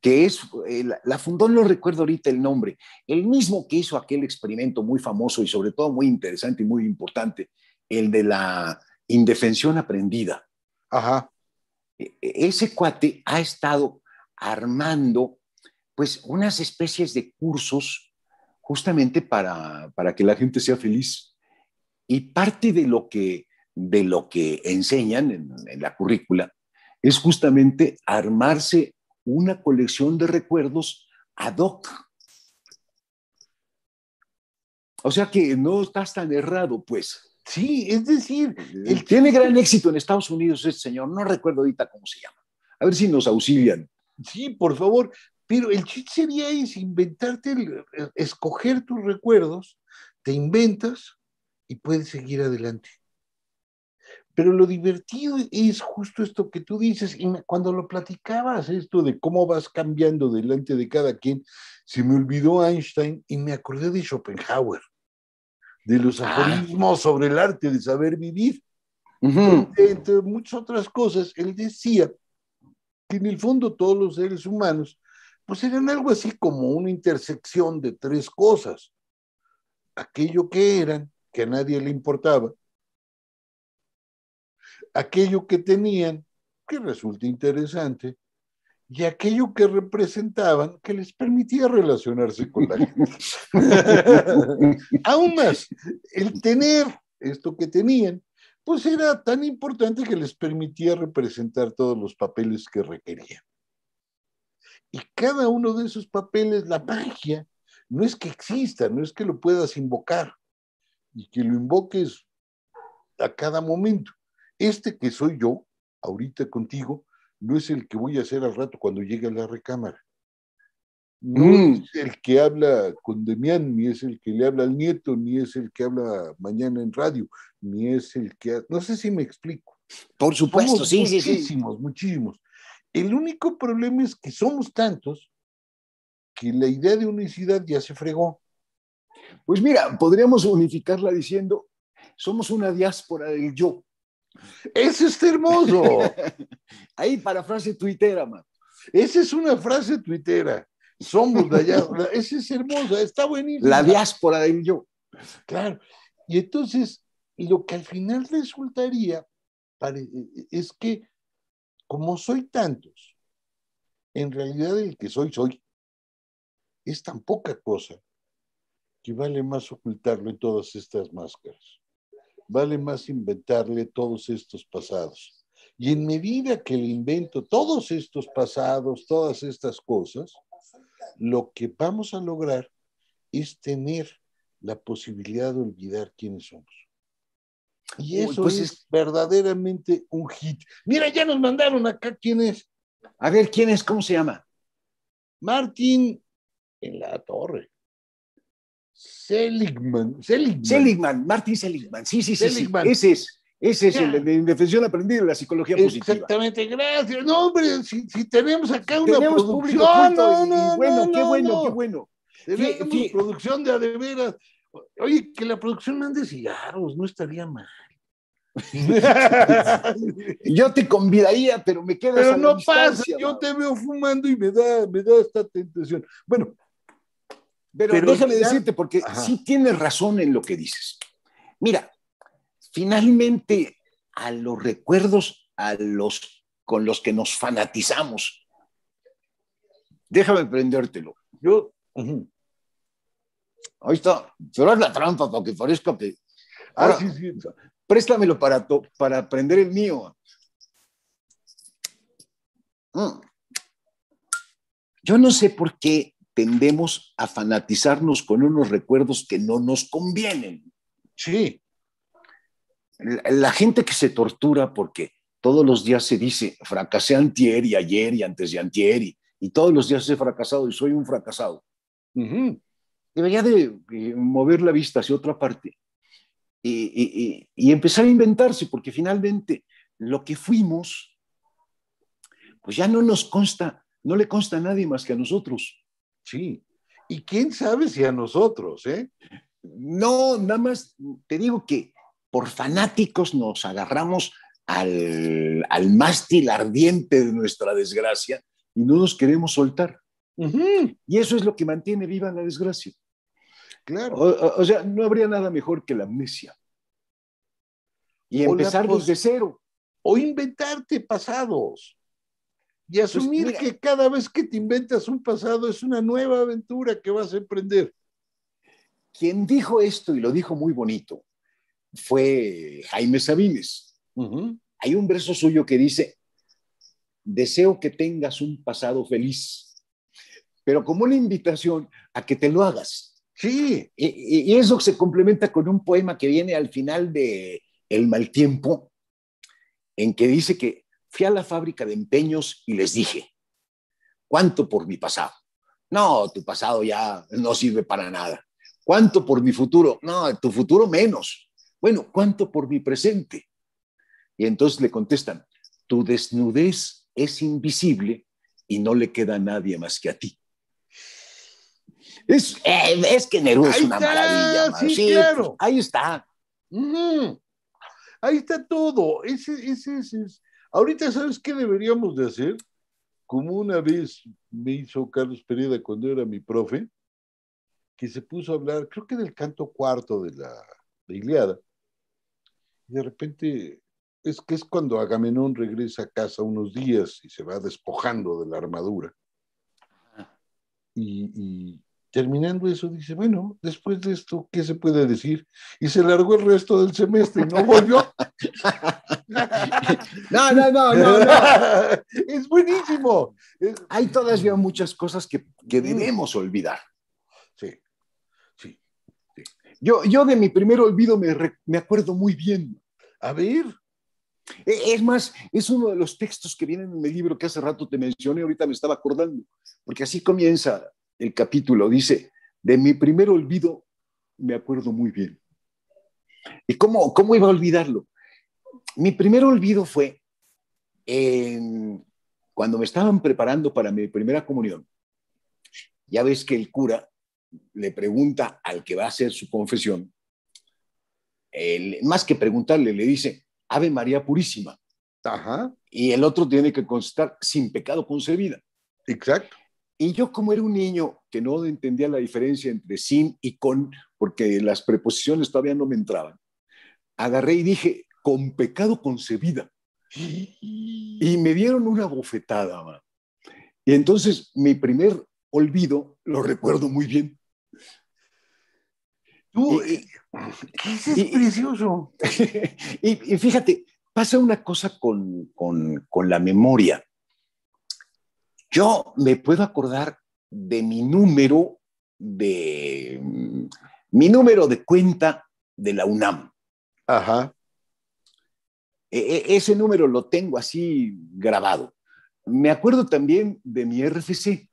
que es, eh, la, fundó, no recuerdo ahorita el nombre, el mismo que hizo aquel experimento muy famoso y sobre todo muy interesante y muy importante, el de la indefensión aprendida. Ajá. E, e, ese cuate ha estado armando pues unas especies de cursos justamente para, que la gente sea feliz. Y parte de lo que, de lo que enseñan en la currícula es justamente armarse una colección de recuerdos ad hoc. O sea que no estás tan errado, pues. Sí, es decir, él eh, tiene gran éxito en Estados Unidos este señor, no recuerdo ahorita cómo se llama. A ver si nos auxilian. Sí, por favor, pero el chiste sería es inventarte, escoger tus recuerdos, te inventas y puedes seguir adelante. Pero lo divertido es justo esto que tú dices, y cuando lo platicabas, esto de cómo vas cambiando delante de cada quien, se me olvidó Einstein y me acordé de Schopenhauer, de los ah. aforismos sobre el arte de saber vivir. Entre muchas otras cosas, él decía que en el fondo todos los seres humanos, pues eran algo así como una intersección de tres cosas. Aquello que eran, que a nadie le importaba, aquello que tenían, que resulta interesante, y aquello que representaban que les permitía relacionarse con la gente. Aún más, el tener esto que tenían, pues era tan importante que les permitía representar todos los papeles que requerían. Y cada uno de esos papeles, la magia, no es que exista, no es que lo puedas invocar y que lo invoques a cada momento. Este que soy yo, ahorita contigo, no es el que voy a hacer al rato cuando llegue a la recámara. No mm. es el que habla con Demián, ni es el que le habla al nieto, ni es el que habla mañana en radio, ni es el que... No sé si me explico. Por supuesto, sí, sí. Muchísimos, muchísimos. El único problema es que somos tantos que la idea de unicidad ya se fregó. Pues mira, podríamos unificarla diciendo, somos una diáspora del yo. Ese está hermoso. Ahí para frase tuitera, man. Esa es una frase tuitera. Somos de allá. Esa es hermoso está buenísimo. La diáspora de yo. Claro. Y entonces, lo que al final resultaría e, e, es que, como soy tantos, en realidad el que soy, soy. Es tan poca cosa que vale más ocultarlo en todas estas máscaras vale más inventarle todos estos pasados. Y en medida que le invento todos estos pasados, todas estas cosas, lo que vamos a lograr es tener la posibilidad de olvidar quiénes somos. Y eso pues es, es, verdaderamente un hit. Mira, ya nos mandaron acá quién es. A ver, ¿quién es? ¿Cómo se llama? Martín en la torre. Seligman. Seligman. Seligman, Martin Seligman. Sí, sí, sí. Seligman. Ese es. Ese es el de indefensión aprendida de la psicología musical. positiva. Exactamente, gracias. No, hombre, si, tenemos acá una tenemos producción. bueno, qué bueno, qué bueno. Tenemos producción de adeveras. Oye, que la producción mande cigarros, no estaría mal. yo te convidaría, pero me quedas. Pero a no pasa, yo te veo fumando y me da, me da esta tentación. Bueno, pero, déjame decirte, porque sí tienes razón en lo que dices. Mira, finalmente a los recuerdos a los con los que nos fanatizamos. Déjame prendértelo. Yo. Ahí está. Pero haz la trampa para que parezca que. ah, sí, préstamelo para, aprender prender el mío. Mm. Yo no sé por qué tendemos a fanatizarnos con unos recuerdos que no nos convienen. Sí. La, gente que se tortura porque todos los días se dice, fracasé antier y ayer y antes de antier y, todos los días he fracasado y soy un fracasado. Debería de eh, mover la vista hacia otra parte y, y, y empezar a inventarse, porque finalmente lo que fuimos, pues ya no nos consta, no le consta a nadie más que a nosotros. Sí. Y quién sabe si a nosotros, ¿eh? No, nada más te digo que por fanáticos nos agarramos al, mástil ardiente de nuestra desgracia y no nos queremos soltar. Y eso es lo que mantiene viva la desgracia. Claro. O, sea, no habría nada mejor que la amnesia. Y empezar desde cero. O inventarte pasados y pues, asumir que cada vez que te inventas un pasado es una nueva aventura que vas a emprender. Quien dijo esto y lo dijo muy bonito fue Jaime Sabines. Hay un verso suyo que dice, deseo que tengas un pasado feliz, pero como una invitación a que te lo hagas. Sí. y eso se complementa con un poema que viene al final de El mal tiempo, en que dice que fui a la fábrica de empeños y les dije, ¿cuánto por mi pasado? No, tu pasado ya no sirve para nada. ¿Cuánto por mi futuro? No, tu futuro menos. Bueno, ¿cuánto por mi presente? Y entonces le contestan, tu desnudez es invisible y no le queda a nadie más que a ti. Es, eh, que Neruda es una maravilla. Sí, Ahí está. Ahí está todo. ese, es Ahorita, ¿sabes qué deberíamos de hacer? Como una vez me hizo Carlos Pereda cuando era mi profe, que se puso a hablar, creo que del canto cuarto de la de Iliada. Y de repente, es que es cuando Agamenón regresa a casa unos días y se va despojando de la armadura. Ah. y, Terminando eso, dice, bueno, después de esto, ¿qué se puede decir? Y se largó el resto del semestre y no volvió. no, no, no, no, no. Es buenísimo. Hay todavía muchas cosas que, que mm. debemos olvidar. Sí, sí. sí. Yo, yo de mi primer olvido me, me acuerdo muy bien. A ver. E, es más, es uno de los textos que vienen en el libro que hace rato te mencioné, ahorita me estaba acordando, porque así comienza el capítulo, dice, de mi primer olvido me acuerdo muy bien. ¿Y cómo, cómo iba a olvidarlo? Mi primer olvido fue cuando me estaban preparando para mi primera comunión. Ya ves que el cura le pregunta al que va a hacer su confesión, más que preguntarle, le dice, Ave María Purísima. Ajá. Y el otro tiene que constar sin pecado concebida. Exacto. Y yo como era un niño que no entendía la diferencia entre sin y con, porque las preposiciones todavía no me entraban, agarré y dije, con pecado concebida. Y me dieron una bofetada. Y entonces mi primer olvido lo recuerdo muy bien. Tú, y, eh, precioso. Y, fíjate, pasa una cosa con, con la memoria. Yo me puedo acordar de mi número de mm, mi número de cuenta de la UNAM. Ajá. E, e, ese número lo tengo así grabado. Me acuerdo también de mi RFC.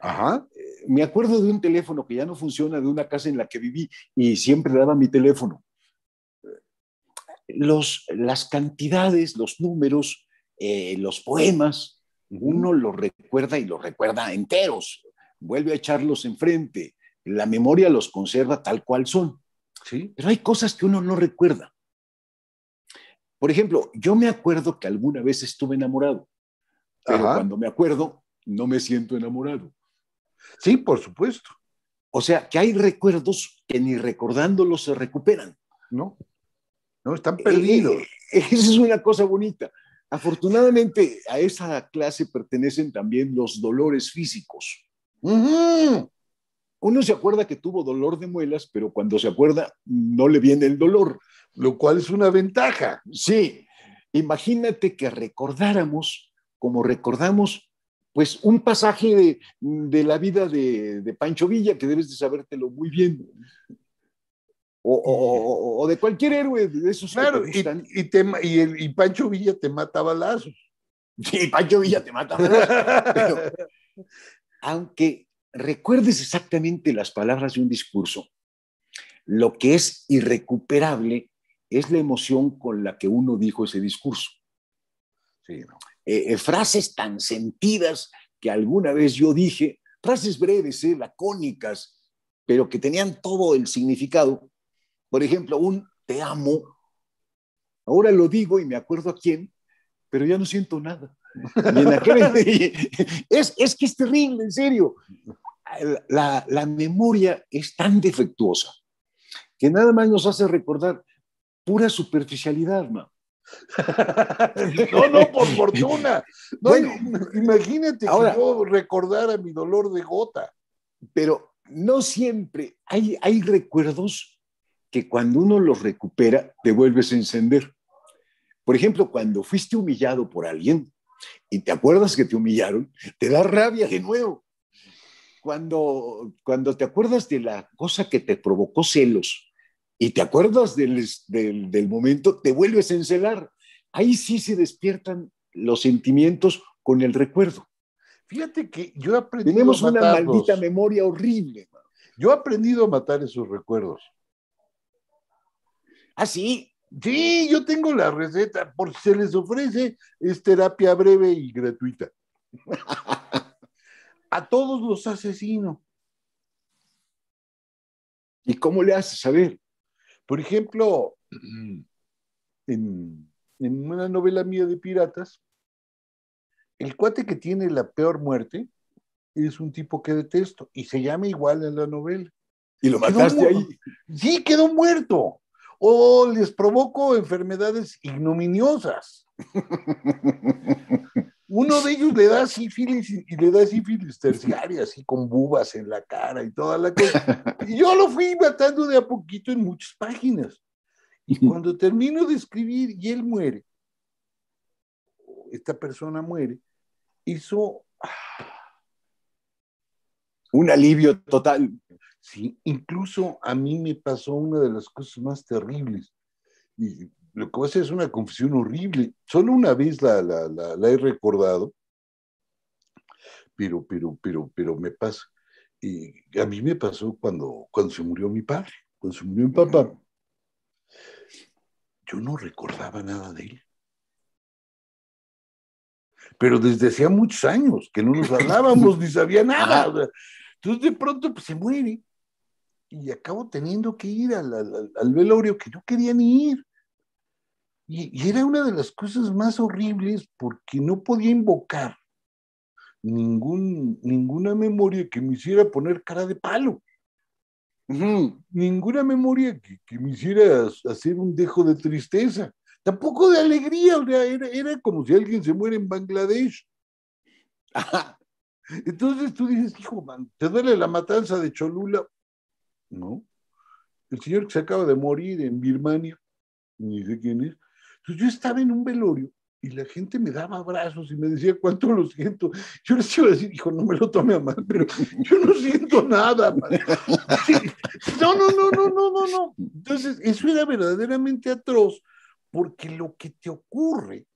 Ajá. Eh, me acuerdo de un teléfono que ya no funciona, de una casa en la que viví y siempre daba mi teléfono. las cantidades, los números, eh, los poemas, uno lo recuerda y lo recuerda enteros, vuelve a echarlos enfrente, la memoria los conserva tal cual son, ¿sí? pero hay cosas que uno no recuerda. Por ejemplo, yo me acuerdo que alguna vez estuve enamorado, pero cuando me acuerdo, no me siento enamorado. Sí, por supuesto. O sea, que hay recuerdos que ni recordándolos se recuperan. No, no, están eh, eh, perdidos. Eh, esa es una cosa bonita. Afortunadamente, a esa clase pertenecen también los dolores físicos. Uno se acuerda que tuvo dolor de muelas, pero cuando se acuerda no le viene el dolor. Lo cual es una ventaja. Sí. Imagínate que recordáramos, como recordamos, pues un pasaje de, la vida de, de Pancho Villa, que debes de sabértelo muy bien o, o, o, de cualquier héroe de esos. Claro, y, Pancho Villa te mata balazos. Sí, Pancho Villa te mata balazos. aunque recuerdes exactamente las palabras de un discurso, lo que es irrecuperable es la emoción con la que uno dijo ese discurso. Eh, eh, frases tan sentidas que alguna vez yo dije, frases breves, eh, lacónicas, pero que tenían todo el significado por ejemplo, un te amo. Ahora lo digo y me acuerdo a quién, pero ya no siento nada. es, es, que es terrible, en serio. La, la memoria es tan defectuosa que nada más nos hace recordar pura superficialidad, ¿no? no, no, por fortuna. bueno, imagínate que que yo a mi dolor de gota. Pero no siempre hay, hay recuerdos que cuando uno los recupera, te vuelves a encender. Por ejemplo, cuando fuiste humillado por alguien y te acuerdas que te humillaron, te da rabia de nuevo. Cuando, cuando te acuerdas de la cosa que te provocó celos y te acuerdas del, del, momento, te vuelves a encelar. Ahí sí se despiertan los sentimientos con el recuerdo. Fíjate que yo aprendí. Tenemos a una maldita memoria horrible. Yo he aprendido a matar esos recuerdos. ¿Ah, sí? Sí, yo tengo la receta, si se les ofrece, es terapia breve y gratuita. a todos los asesinos ¿Y cómo le haces? A ver, por ejemplo, en, una novela mía de piratas, el cuate que tiene la peor muerte es un tipo que detesto y se llama igual en la novela. ¿Y lo mataste ahí? Sí, quedó muerto o les provoco enfermedades ignominiosas. Uno de ellos le da sífilis y le da sífilis terciaria, así con bubas en la cara y toda la cosa. Y yo lo fui matando de a poquito en muchas páginas. Y cuando termino de escribir y él muere, esta persona muere, hizo... Ah, Un alivio total. ¿sí? Incluso a mí me pasó una de las cosas más terribles. Y lo que voy a es una confusión horrible. Solo una vez la, he recordado, pero, pero, pero, pero me pasa. Y a mí me pasó cuando, cuando se murió mi padre, cuando se murió mi papá. Yo no recordaba nada de él. Pero desde hacía muchos años que no nos hablábamos ni sabía nada. entonces de pronto pues, se muere y acabo teniendo que ir al, al, velorio que no ni ir. Y, era una de las cosas más horribles porque no podía invocar ningún, ninguna memoria que me hiciera poner cara de palo. Ninguna memoria que, me hiciera hacer un dejo de tristeza, tampoco de alegría, era, como si alguien se muere en Bangladesh. Entonces tú dices, hijo, te duele la matanza de Cholula, ¿no? El señor que se acaba de morir en Birmania, ni sé quién es. Entonces yo estaba en un velorio y la gente me daba abrazos y me decía cuánto lo siento. Yo les iba a decir, hijo, no me lo tome a mal, pero yo no siento nada. No, no, no, no, no, no, no. Entonces, eso era verdaderamente atroz, porque lo que te ocurre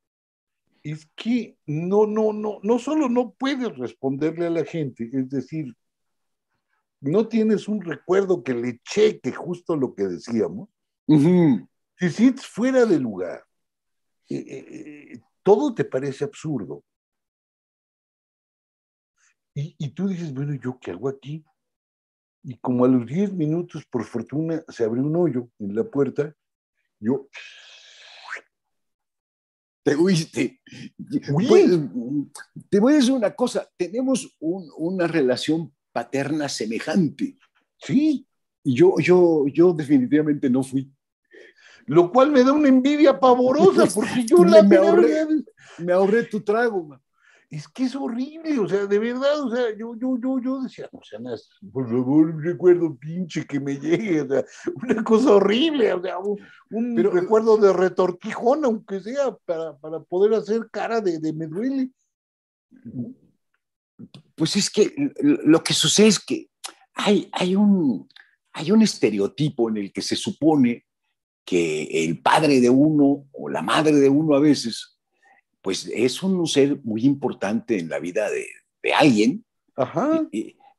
es que no, no, no, no solo no puedes responderle a la gente, es decir, no tienes un recuerdo que le cheque justo lo que decíamos, si sientes fuera de lugar, eh, eh, eh, todo te parece absurdo. Y, tú dices, bueno, ¿yo qué hago aquí? Y como a los 10 minutos, por fortuna, se abrió un hoyo en la puerta, yo... Te huiste. te pues, voy a decir una cosa, tenemos una relación paterna semejante. Sí. Y yo, yo, yo definitivamente no fui. Lo cual me da una envidia pavorosa, porque yo la me, ahorré, me ahorré tu trago, Es que es horrible, o sea, de verdad, o sea, yo, yo, yo, yo decía, o sea, por favor, un recuerdo pinche que me llegue, o sea, una cosa horrible, o sea, un, Pero, recuerdo eh, de retorquijón, aunque sea, para, para poder hacer cara de, de pues es que lo que sucede es que hay, hay, un, hay un estereotipo en el que se supone que el padre de uno o la madre de uno a veces, pues es un ser muy importante en la vida de, alguien.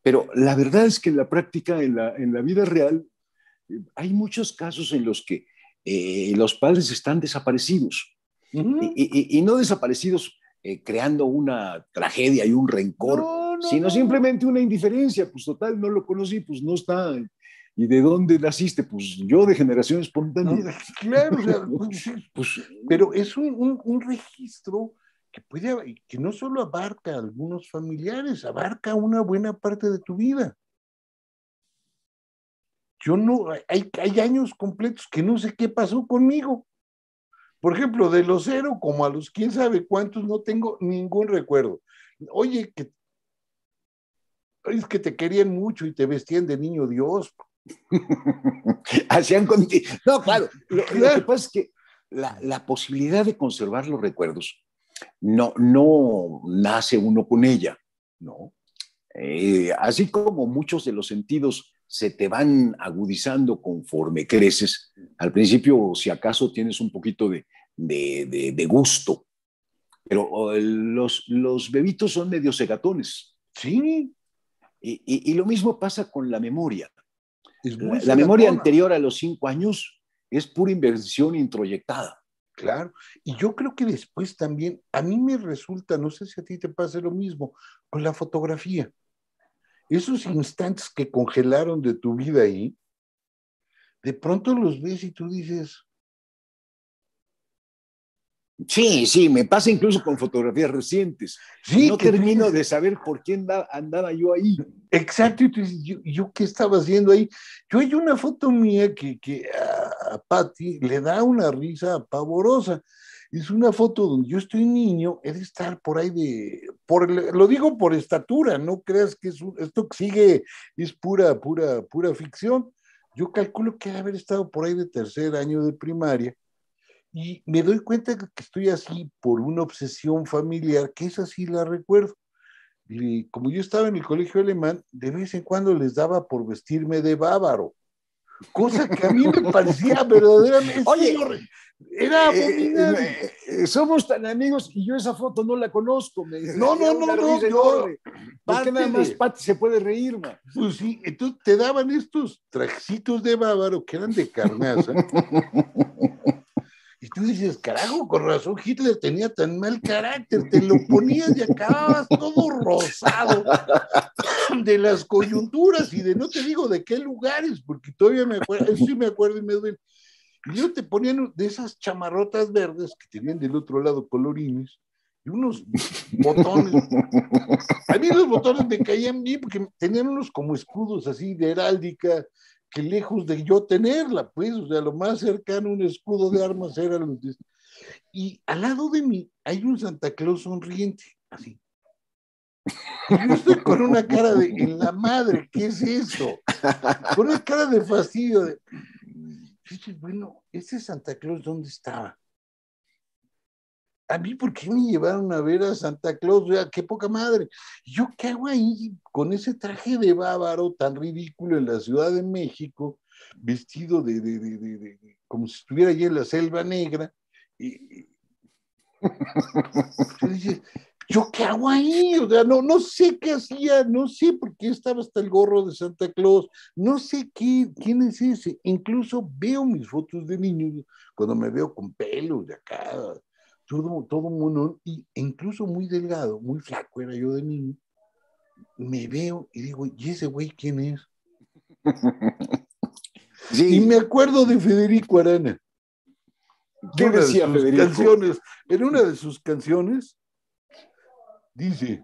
pero la verdad es que en la práctica, en la, vida real, hay muchos casos en los que eh, los padres están desaparecidos. y, no desaparecidos eh, creando una tragedia y un rencor, sino simplemente una indiferencia, pues total, no lo conocí, pues no está. ¿Y de dónde naciste? Pues yo de generación espontánea. claro, o pues, pues, pero es un, un, registro que, puede, que no solo abarca a algunos familiares, abarca una buena parte de tu vida. Yo no, hay, hay años completos que no sé qué pasó conmigo. Por ejemplo, de los cero como a los quién sabe cuántos, no tengo ningún recuerdo. Oye, que, es que te querían mucho y te vestían de niño Dios. Hacían contigo. No, claro. Lo, que pasa es que la, la posibilidad de conservar los recuerdos no, no nace uno con ella, ¿no? Eh, así como muchos de los sentidos se te van agudizando conforme creces, al principio si acaso tienes un poquito de, de, gusto. Pero los, los bebitos son medio segatones, ¿sí? Y, lo mismo pasa con la memoria. La, la memoria anterior a los cinco años es pura inversión introyectada. Claro, y yo creo que después también, a mí me resulta, no sé si a ti te pasa lo mismo, con la fotografía. Esos instantes que congelaron de tu vida ahí, de pronto los ves y tú dices, Sí, sí, me pasa incluso con fotografías recientes. Sí, no termino de saber por quién andaba, yo ahí. Exacto, y ¿yo, qué estaba haciendo ahí? Yo hay una foto mía que, que a, le da una risa pavorosa. Es una foto donde yo estoy niño, he de estar por ahí de, por, lo digo por estatura, no creas que esto sigue es pura, pura, pura ficción. Yo calculo que haber estado por ahí de tercer año de primaria y me doy cuenta que estoy así por una obsesión familiar, que esa sí la recuerdo. Y como yo estaba en el colegio alemán, de vez en cuando les daba por vestirme de bávaro, cosa que a mí me parecía verdaderamente... Oye, era eh, eh, eh, somos tan amigos y yo esa foto no la conozco. Me no, no, no, no. no nada más se puede reír, Pues sí, entonces te daban estos trajecitos de bávaro que eran de carnaza. tú dices, carajo, con razón Hitler tenía tan mal carácter, te lo ponías y acababas todo rosado de las coyunturas y de no te digo de qué lugares, porque todavía me acuerdo, sí me acuerdo y me duele. Yo te ponían de esas chamarrotas verdes que tenían del otro lado colorines y unos botones. A mí los botones me caían bien porque tenían unos como escudos así de heráldica que lejos de yo tenerla, pues, o sea, lo más cercano un escudo de armas era lo Y al lado de mí hay un Santa Claus sonriente, así. yo estoy con una cara de, en la madre, ¿qué es eso? Con una cara de fastidio. De... bueno, ese Santa Claus, ¿dónde estaba? a mí, ¿por qué me llevaron a ver a Santa Claus? O sea, qué poca madre. ¿Yo qué hago ahí con ese traje de bávaro tan ridículo en la Ciudad de México, vestido de, de, de, de como si estuviera allí en la selva negra? Y, dices, ¿yo qué hago ahí? O sea, no, no sé qué hacía, no sé por qué estaba hasta el gorro de Santa Claus, no sé qué, quién es ese. Incluso veo mis fotos de niño cuando me veo con pelos de acá todo, todo monón, y e incluso muy delgado, muy flaco era yo de niño, me veo y digo, ¿y ese güey quién es? Y me acuerdo de Federico Arana. ¿Qué decía sus Canciones, en una de sus canciones dice,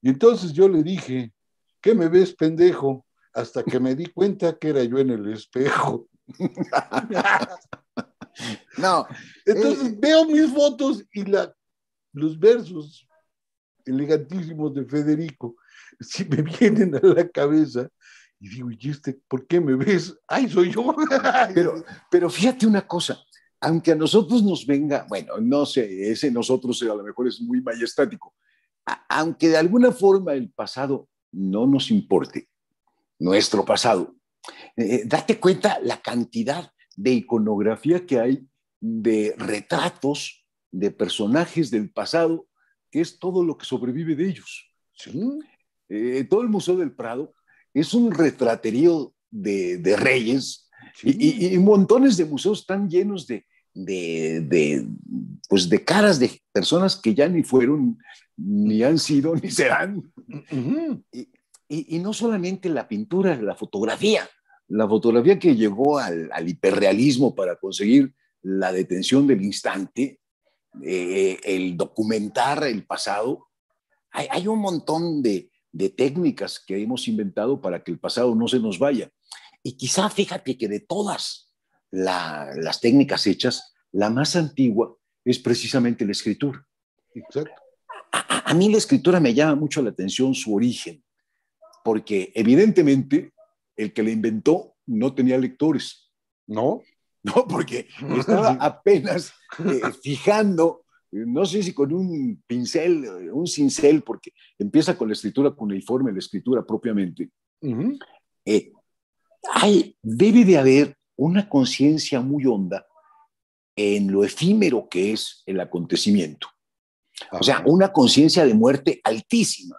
y entonces yo le dije, ¿qué me ves pendejo? Hasta que me di cuenta que era yo en el espejo. No. Entonces eh, veo mis fotos y la, los versos elegantísimos de Federico si me vienen a la cabeza y digo, ¿y este por qué me ves? ¡Ay, soy yo! pero, pero fíjate una cosa, aunque a nosotros nos venga, bueno, no sé, ese nosotros a lo mejor es muy majestático, aunque de alguna forma el pasado no nos importe, nuestro pasado, eh, date cuenta la cantidad de iconografía que hay, de retratos de personajes del pasado, que es todo lo que sobrevive de ellos. Eh, todo el Museo del Prado es un retraterío de, reyes y, montones de museos están llenos de, pues de caras de personas que ya ni fueron, ni han sido, ni serán. y, y, no solamente la pintura, la fotografía, la fotografía que llegó al, hiperrealismo para conseguir la detención del instante, eh, el documentar el pasado, hay, un montón de, técnicas que hemos inventado para que el pasado no se nos vaya. Y quizá fíjate que de todas las técnicas hechas, la más antigua es precisamente la escritura. Exacto. A, a, mí la escritura me llama mucho la atención su origen, porque evidentemente el que la inventó no tenía lectores. ¿No? No, porque estaba apenas eh, fijando, no sé si con un pincel, un cincel, porque empieza con la escritura con el cuneiforme, la escritura propiamente. Eh, hay, debe de haber una conciencia muy honda en lo efímero que es el acontecimiento. O sea, una conciencia de muerte altísima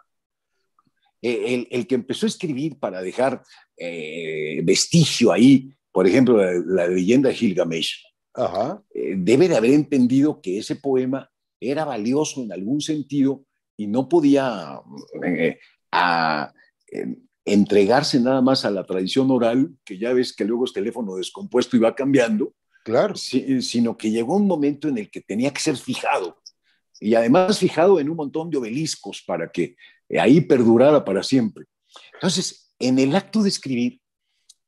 el, que empezó a escribir para dejar eh, vestigio ahí, por ejemplo, la, leyenda de Gilgamesh, eh, debe de haber entendido que ese poema era valioso en algún sentido y no podía eh, em, entregarse nada más a la tradición oral, que ya ves que luego es teléfono descompuesto y va cambiando. Claro. sino que llegó un momento en el que tenía que ser fijado y además fijado en un montón de obeliscos para que eh, ahí perdurara para siempre. Entonces, en el acto de escribir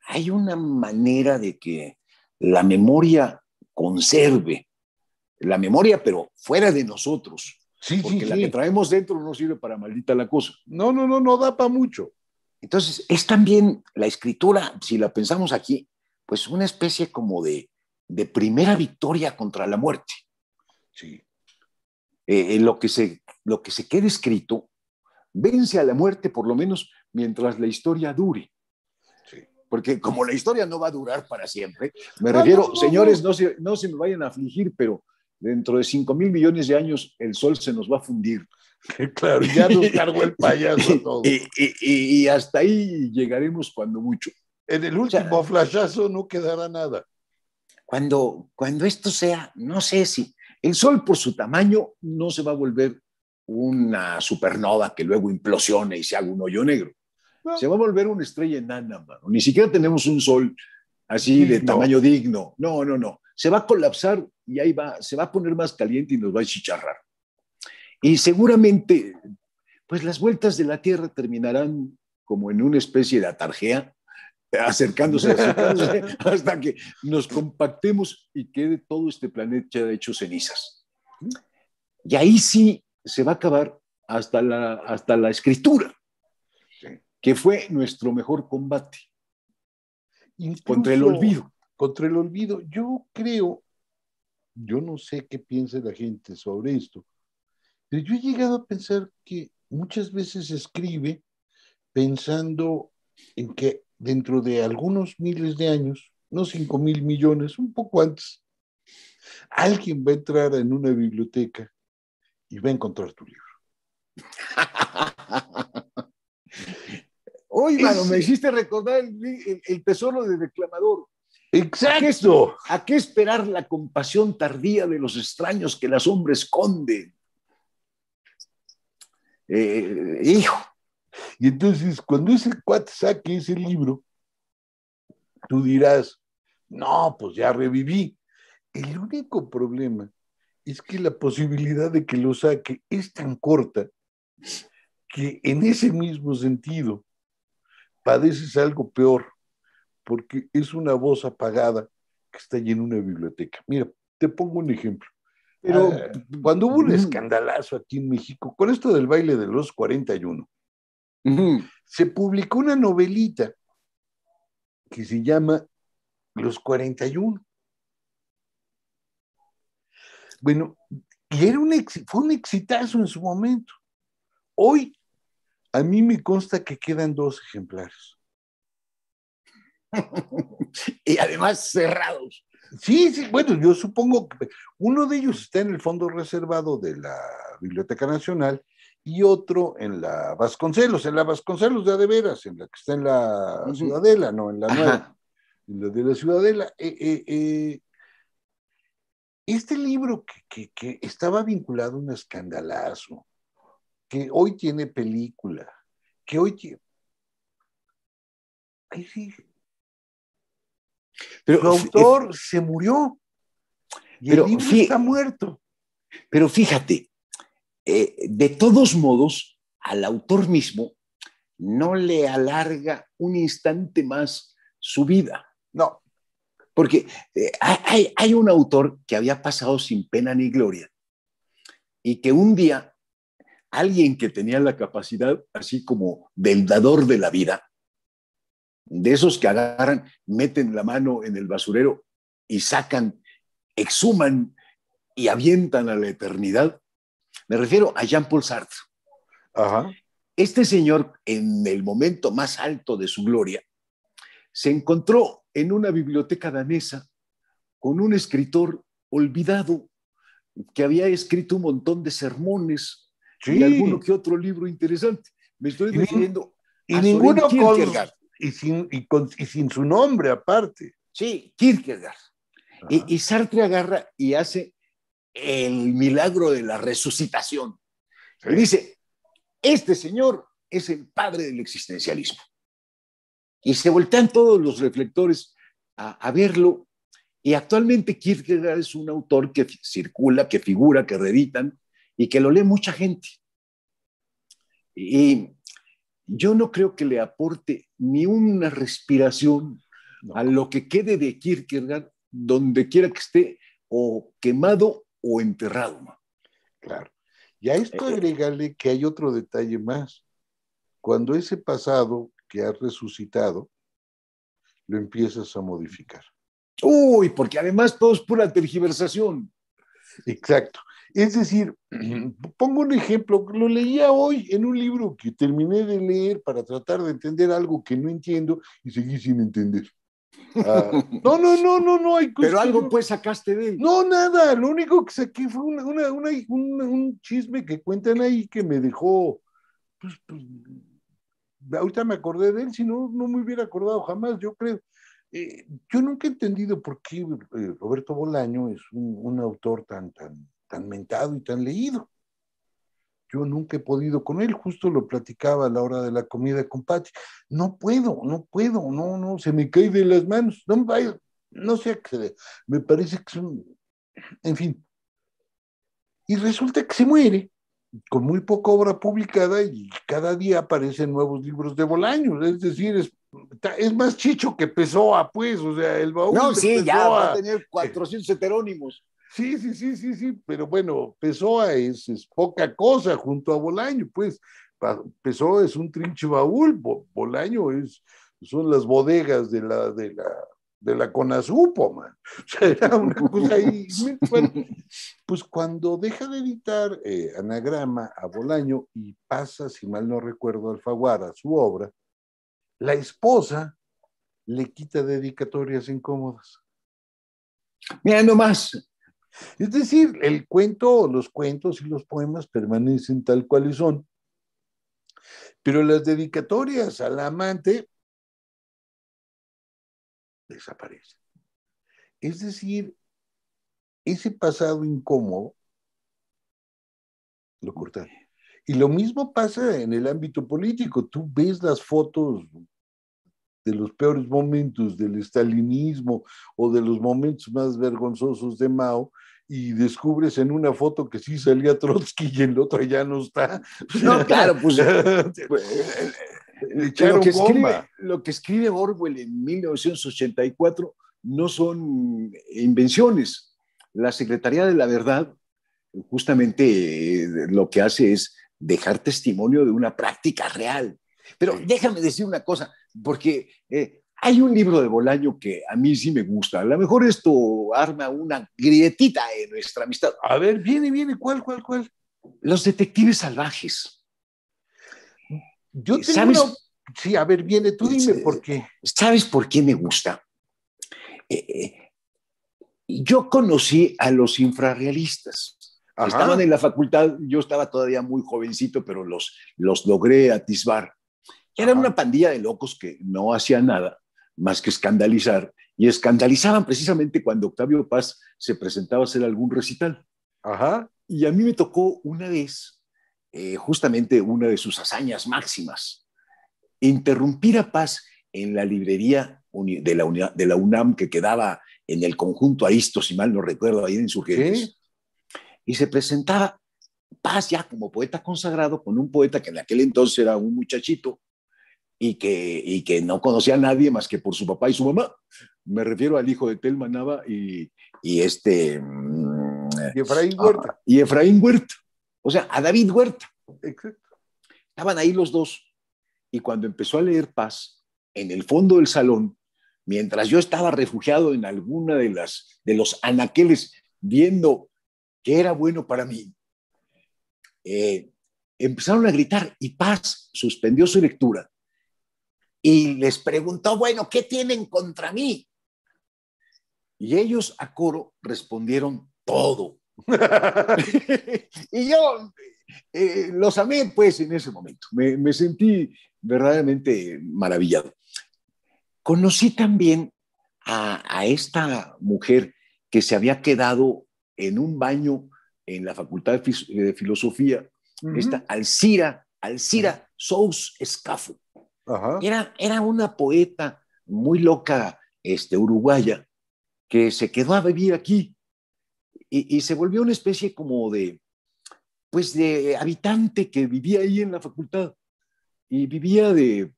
hay una manera de que la memoria conserve la memoria, pero fuera de nosotros. Sí, porque la que traemos dentro no sirve para maldita la cosa. No, no, no, no da para mucho. Entonces, es también la escritura, si la pensamos aquí, pues una especie como de, de primera victoria contra la muerte. Sí. Eh, eh, lo, que se, lo que se queda escrito vence a la muerte por lo menos mientras la historia dure. Porque como la historia no va a durar para siempre, me refiero, señores, no se, no se me vayan a afligir, pero dentro de 5 mil millones de años el sol se nos va a fundir. Claro, ya nos cargó el payaso todo. Y, hasta ahí llegaremos cuando mucho. En el último flashazo no quedará nada. Cuando, cuando esto sea, no sé si el sol por su tamaño no se va a volver una supernova que luego implosione y se haga un hoyo negro. Se va a volver una estrella enana, mano. Ni siquiera tenemos un sol así de tamaño digno. No, no, no. Se va a colapsar y ahí va, se va a poner más caliente y nos va a chicharrar. Y seguramente, pues las vueltas de la Tierra terminarán como en una especie de atarjea, acercándose, acercándose hasta que nos compactemos y quede todo este planeta hecho cenizas. Y ahí sí se va a acabar hasta la, hasta la escritura, que fue nuestro mejor combate contra el olvido. Contra el olvido. Yo creo, yo no sé qué piensa la gente sobre esto, pero yo he llegado a pensar que muchas veces escribe pensando en que dentro de algunos miles de años, no cinco mil millones, un poco antes, alguien va a entrar en una biblioteca y va a encontrar tu libro. Oye, me hiciste recordar el, tesoro de declamador. Exacto. ¿A qué, esperar la compasión tardía de los extraños que las hombres esconden? Eh, hijo. Y entonces, cuando ese cuate saque ese libro, tú dirás, no, pues ya reviví. El único problema es que la posibilidad de que lo saque es tan corta que en ese mismo sentido padeces algo peor, porque es una voz apagada que está allí en una biblioteca. Mira, te pongo un ejemplo. Pero ah, cuando hubo un escandalazo aquí en México, con esto del baile de los 41, se publicó una novelita que se llama Los 41. Bueno, y era un, fue un exitazo en su momento. Hoy, a mí me consta que quedan dos ejemplares. y además cerrados. Sí, sí, bueno, yo supongo que uno de ellos está en el fondo reservado de la Biblioteca Nacional y otro en la Vasconcelos, en la Vasconcelos de Adeveras en la que está en la Ciudadela, no, en la nueva, en la de la Ciudadela. Eh, eh, eh este libro que, estaba vinculado a un escandalazo, que hoy tiene película, que hoy tiene... Ahí sí. Pero, el autor se murió y el libro está muerto. Pero fíjate, eh, de todos modos, al autor mismo no le alarga un instante más su vida. No. Porque eh, hay, un autor que había pasado sin pena ni gloria y que un día alguien que tenía la capacidad así como del dador de la vida, de esos que agarran, meten la mano en el basurero y sacan, exhuman y avientan a la eternidad, me refiero a Jean-Paul Sartre. Este señor, en el momento más alto de su gloria, se encontró en una biblioteca danesa con un escritor olvidado que había escrito un montón de sermones y alguno que otro libro interesante. Me estoy refiriendo y, Y sin, y, sin su nombre aparte. Sí, Kierkegaard. Y, Sartre agarra y hace el milagro de la resucitación. dice, este señor es el padre del existencialismo. Y se voltean todos los reflectores a, verlo. Y actualmente Kierkegaard es un autor que circula, que figura, que reeditan y que lo lee mucha gente. Y yo no creo que le aporte ni una respiración a lo que quede de Kierkegaard, donde quiera que esté, o quemado o enterrado. Claro. Y a esto eh, eh. agregarle que hay otro detalle más. Cuando ese pasado que has resucitado, lo empiezas a modificar. Uy, porque además todo es pura tergiversación. Exacto. Es decir, pongo un ejemplo, lo leía hoy en un libro que terminé de leer para tratar de entender algo que no entiendo y seguí sin entender. Ah, no, no, no, no, no hay Pero algo pues sacaste de él. No, nada, lo único que saqué fue un chisme que cuentan ahí que me dejó pues, pues ahorita me acordé de él, si no, no me hubiera acordado jamás, yo creo. Eh, yo nunca he entendido por qué eh, Roberto Bolaño es un, autor tan, tan, tan mentado y tan leído. Yo nunca he podido con él, justo lo platicaba a la hora de la comida con Pati. No puedo, no puedo, no, no, se me cae de las manos, no vaya, no sé, me parece que es un, en fin. Y resulta que se muere con muy poca obra publicada y cada día aparecen nuevos libros de Bolaño, Es decir, es, es más chicho que Pessoa, pues, o sea, el baúl. No, sí, ya va a tener 400 heterónimos. Sí, sí, sí, sí, sí, pero bueno, Pessoa es, es poca cosa junto a Bolaño, pues. Pessoa es un trinche baúl, Bolaño es, son las bodegas de la, de la de la CONASUPO, man. O sea, era una cosa ahí. pues cuando deja de editar eh, Anagrama a Bolaño y pasa, si mal no recuerdo, Alfaguara, su obra, la esposa le quita dedicatorias incómodas. Mira nomás. Es decir, el cuento, los cuentos y los poemas permanecen tal cual y son. Pero las dedicatorias al amante desaparece. Es decir, ese pasado incómodo lo cortan Y lo mismo pasa en el ámbito político. Tú ves las fotos de los peores momentos del estalinismo o de los momentos más vergonzosos de Mao y descubres en una foto que sí salía Trotsky y en la otra ya no está. No, claro, pues eh, lo que, escribe, lo que escribe Orwell en 1984 no son invenciones. La Secretaría de la Verdad justamente eh, lo que hace es dejar testimonio de una práctica real. Pero déjame decir una cosa, porque eh, hay un libro de Bolaño que a mí sí me gusta. A lo mejor esto arma una grietita en nuestra amistad. A ver, viene, viene, ¿cuál, cuál, cuál? Los detectives salvajes. Yo ¿Sabes? Sí, a ver, viene, tú dime por qué. ¿Sabes por qué me gusta? Eh, eh, yo conocí a los infrarrealistas. Estaban en la facultad, yo estaba todavía muy jovencito, pero los, los logré atisbar. Era una pandilla de locos que no hacían nada más que escandalizar. Y escandalizaban precisamente cuando Octavio Paz se presentaba a hacer algún recital. Ajá. Y a mí me tocó una vez eh, justamente una de sus hazañas máximas, interrumpir a Paz en la librería de la, UNAM que quedaba en el conjunto Aristo, si mal no recuerdo, ahí en su Y se presentaba Paz ya como poeta consagrado con un poeta que en aquel entonces era un muchachito y que, que no conocía a nadie más que por su papá y su mamá. Me refiero al hijo de Telma Nava y, y este... Mm, y Efraín ah, Huerta. y Efraín Huerta. O sea, a David Huerta. Estaban ahí los dos. Y cuando empezó a leer Paz, en el fondo del salón, mientras yo estaba refugiado en alguna de las de los anaqueles, viendo que era bueno para mí, eh, empezaron a gritar y Paz suspendió su lectura y les preguntó, bueno, ¿qué tienen contra mí? Y ellos a coro respondieron todo. y yo eh, los amé pues en ese momento, me, sentí verdaderamente maravillado. Conocí también a, esta mujer que se había quedado en un baño en la Facultad de, Filosofía, esta Alcira, Alcira Sous Escafo. Era, era una poeta muy loca este, uruguaya que se quedó a vivir aquí y, se volvió una especie como de, pues de habitante que vivía ahí en la facultad y vivía de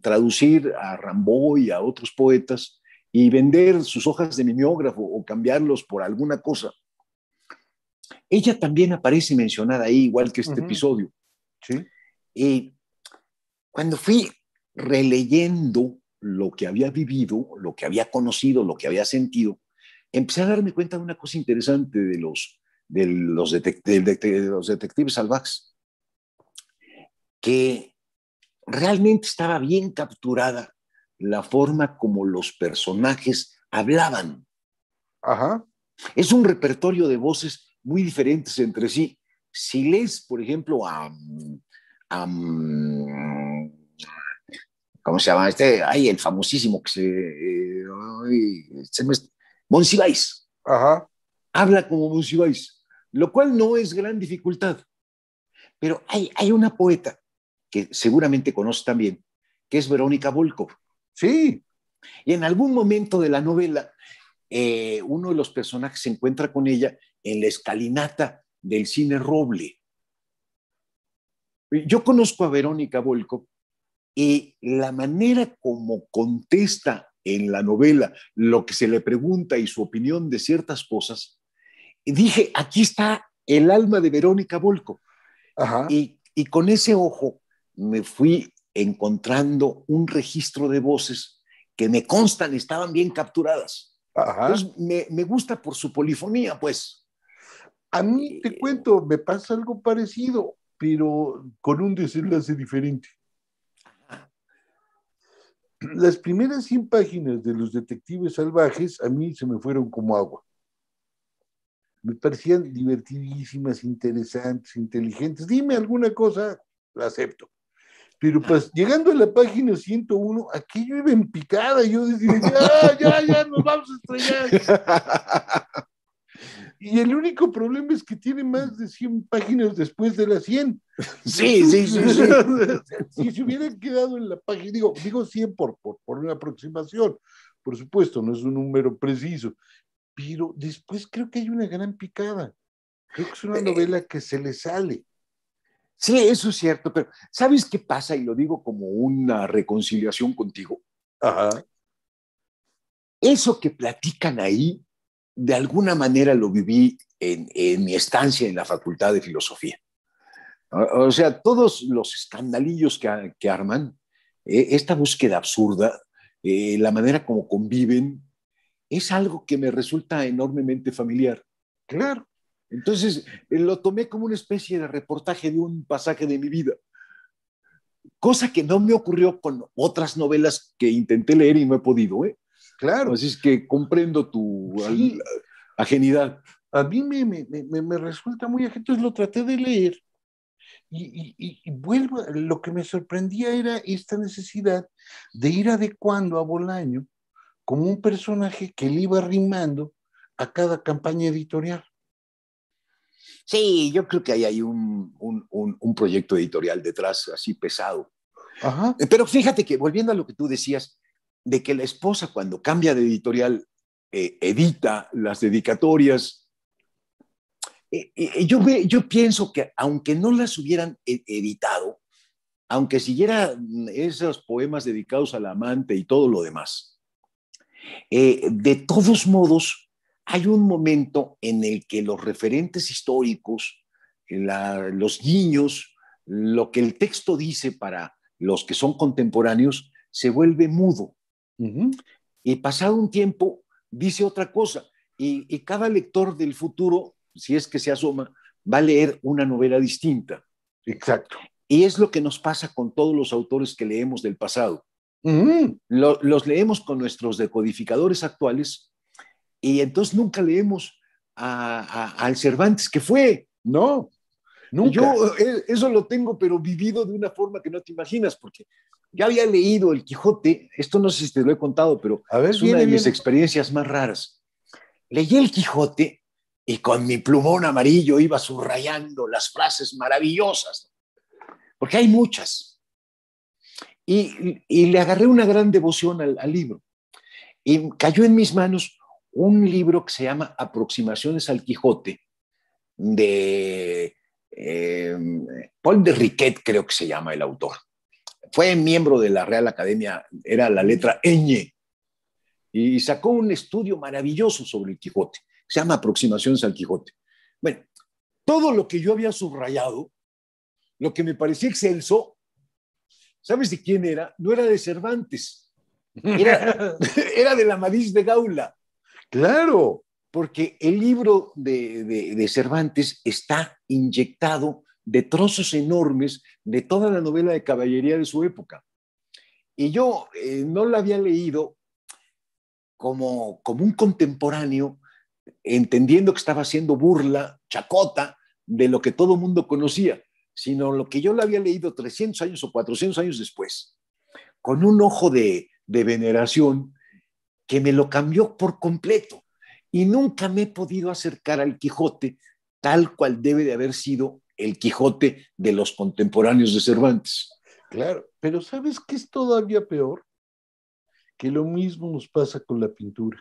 traducir a Rambo y a otros poetas y vender sus hojas de mimeógrafo o cambiarlos por alguna cosa. Ella también aparece mencionada ahí, igual que este episodio. ¿Sí? Y eh, cuando fui releyendo lo que había vivido, lo que había conocido, lo que había sentido, empecé a darme cuenta de una cosa interesante de los, de los, de los detectives salvajes, que realmente estaba bien capturada la forma como los personajes hablaban. Es un repertorio de voces muy diferentes entre sí. Si lees, por ejemplo, a, ¿cómo se llama? Este, ay, el famosísimo que se, eh, se me, Monsiváis. Habla como Monsiváis, lo cual no es gran dificultad. Pero hay, hay una poeta que seguramente conoce también, que es Verónica Volkov. Sí. Y en algún momento de la novela, eh, uno de los personajes se encuentra con ella en la escalinata del cine Roble. Yo conozco a Verónica Volkov y la manera como contesta en la novela lo que se le pregunta y su opinión de ciertas cosas, dije, aquí está el alma de Verónica Volco. Y, con ese ojo me fui encontrando un registro de voces que me constan estaban bien capturadas. me, me, gusta por su polifonía, pues. A mí, te eh, cuento, me pasa algo parecido, pero con un desenlace diferente las primeras 100 páginas de Los Detectives Salvajes a mí se me fueron como agua. Me parecían divertidísimas, interesantes, inteligentes. Dime alguna cosa, la acepto. Pero pues, llegando a la página 101, yo iba en picada. Yo decía, ya, ya, ya, nos vamos a estrellar. Y el único problema es que tiene más de 100 páginas después de las 100. Sí, sí, sí. sí. si se hubieran quedado en la página, digo, digo 100 por, por, por una aproximación, por supuesto, no es un número preciso, pero después creo que hay una gran picada. Creo que es una eh, novela que se le sale. Sí, eso es cierto, pero ¿sabes qué pasa? Y lo digo como una reconciliación contigo. Ajá. Eso que platican ahí de alguna manera lo viví en, mi estancia en la Facultad de Filosofía. O, sea, todos los escandalillos que, arman, eh, esta búsqueda absurda, eh, la manera como conviven, es algo que me resulta enormemente familiar. Claro. Entonces, eh, lo tomé como una especie de reportaje de un pasaje de mi vida, cosa que no me ocurrió con otras novelas que intenté leer y no he podido. ¿eh? Claro. Así es que comprendo tu ajenidad. A mí me, resulta muy ajeno, entonces lo traté de leer. Y, vuelvo, lo que me sorprendía era esta necesidad de ir adecuando a Bolaño como un personaje que le iba rimando a cada campaña editorial. Sí, yo creo que ahí hay un, proyecto editorial detrás, así pesado. Eh, pero fíjate que, volviendo a lo que tú decías, de que la esposa cuando cambia de editorial eh, edita las dedicatorias. Eh, eh, yo, pienso que aunque no las hubieran e, editado, aunque siguiera mm, esos poemas dedicados al amante y todo lo demás, de todos modos, hay un momento en el que los referentes históricos, los niños lo que el texto dice para los que son contemporáneos, se vuelve mudo. Y pasado un tiempo, dice otra cosa. Y, cada lector del futuro, si es que se asoma, va a leer una novela distinta. Exacto. Y es lo que nos pasa con todos los autores que leemos del pasado. los leemos con nuestros decodificadores actuales y entonces nunca leemos a, al Cervantes que fue. No, nunca. Yo eh, eso lo tengo, pero vivido de una forma que no te imaginas, porque yo había leído El Quijote, esto no sé si te lo he contado, pero es una de mis experiencias más raras. Leí El Quijote y con mi plumón amarillo iba subrayando las frases maravillosas, porque hay muchas. Y, le agarré una gran devoción al, libro. Y cayó en mis manos un libro que se llama Aproximaciones al Quijote, de eh, Paul de Riquet, creo que se llama el autor fue miembro de la Real Academia, era la letra ñ, y sacó un estudio maravilloso sobre el Quijote, se llama Aproximaciones al Quijote. Bueno, todo lo que yo había subrayado, lo que me parecía excelso, ¿sabes de quién era? No era de Cervantes, era, de la Madrid de Gaula. Claro, porque el libro de Cervantes está inyectado de trozos enormes de toda la novela de caballería de su época. Y yo eh, no la había leído como, como un contemporáneo, entendiendo que estaba haciendo burla, chacota, de lo que todo mundo conocía, sino lo que yo la había leído 300 años o 400 años después, con un ojo de veneración que me lo cambió por completo. Y nunca me he podido acercar al Quijote tal cual debe de haber sido el Quijote de los contemporáneos de Cervantes. Claro, pero ¿sabes qué es todavía peor? Que lo mismo nos pasa con la pintura.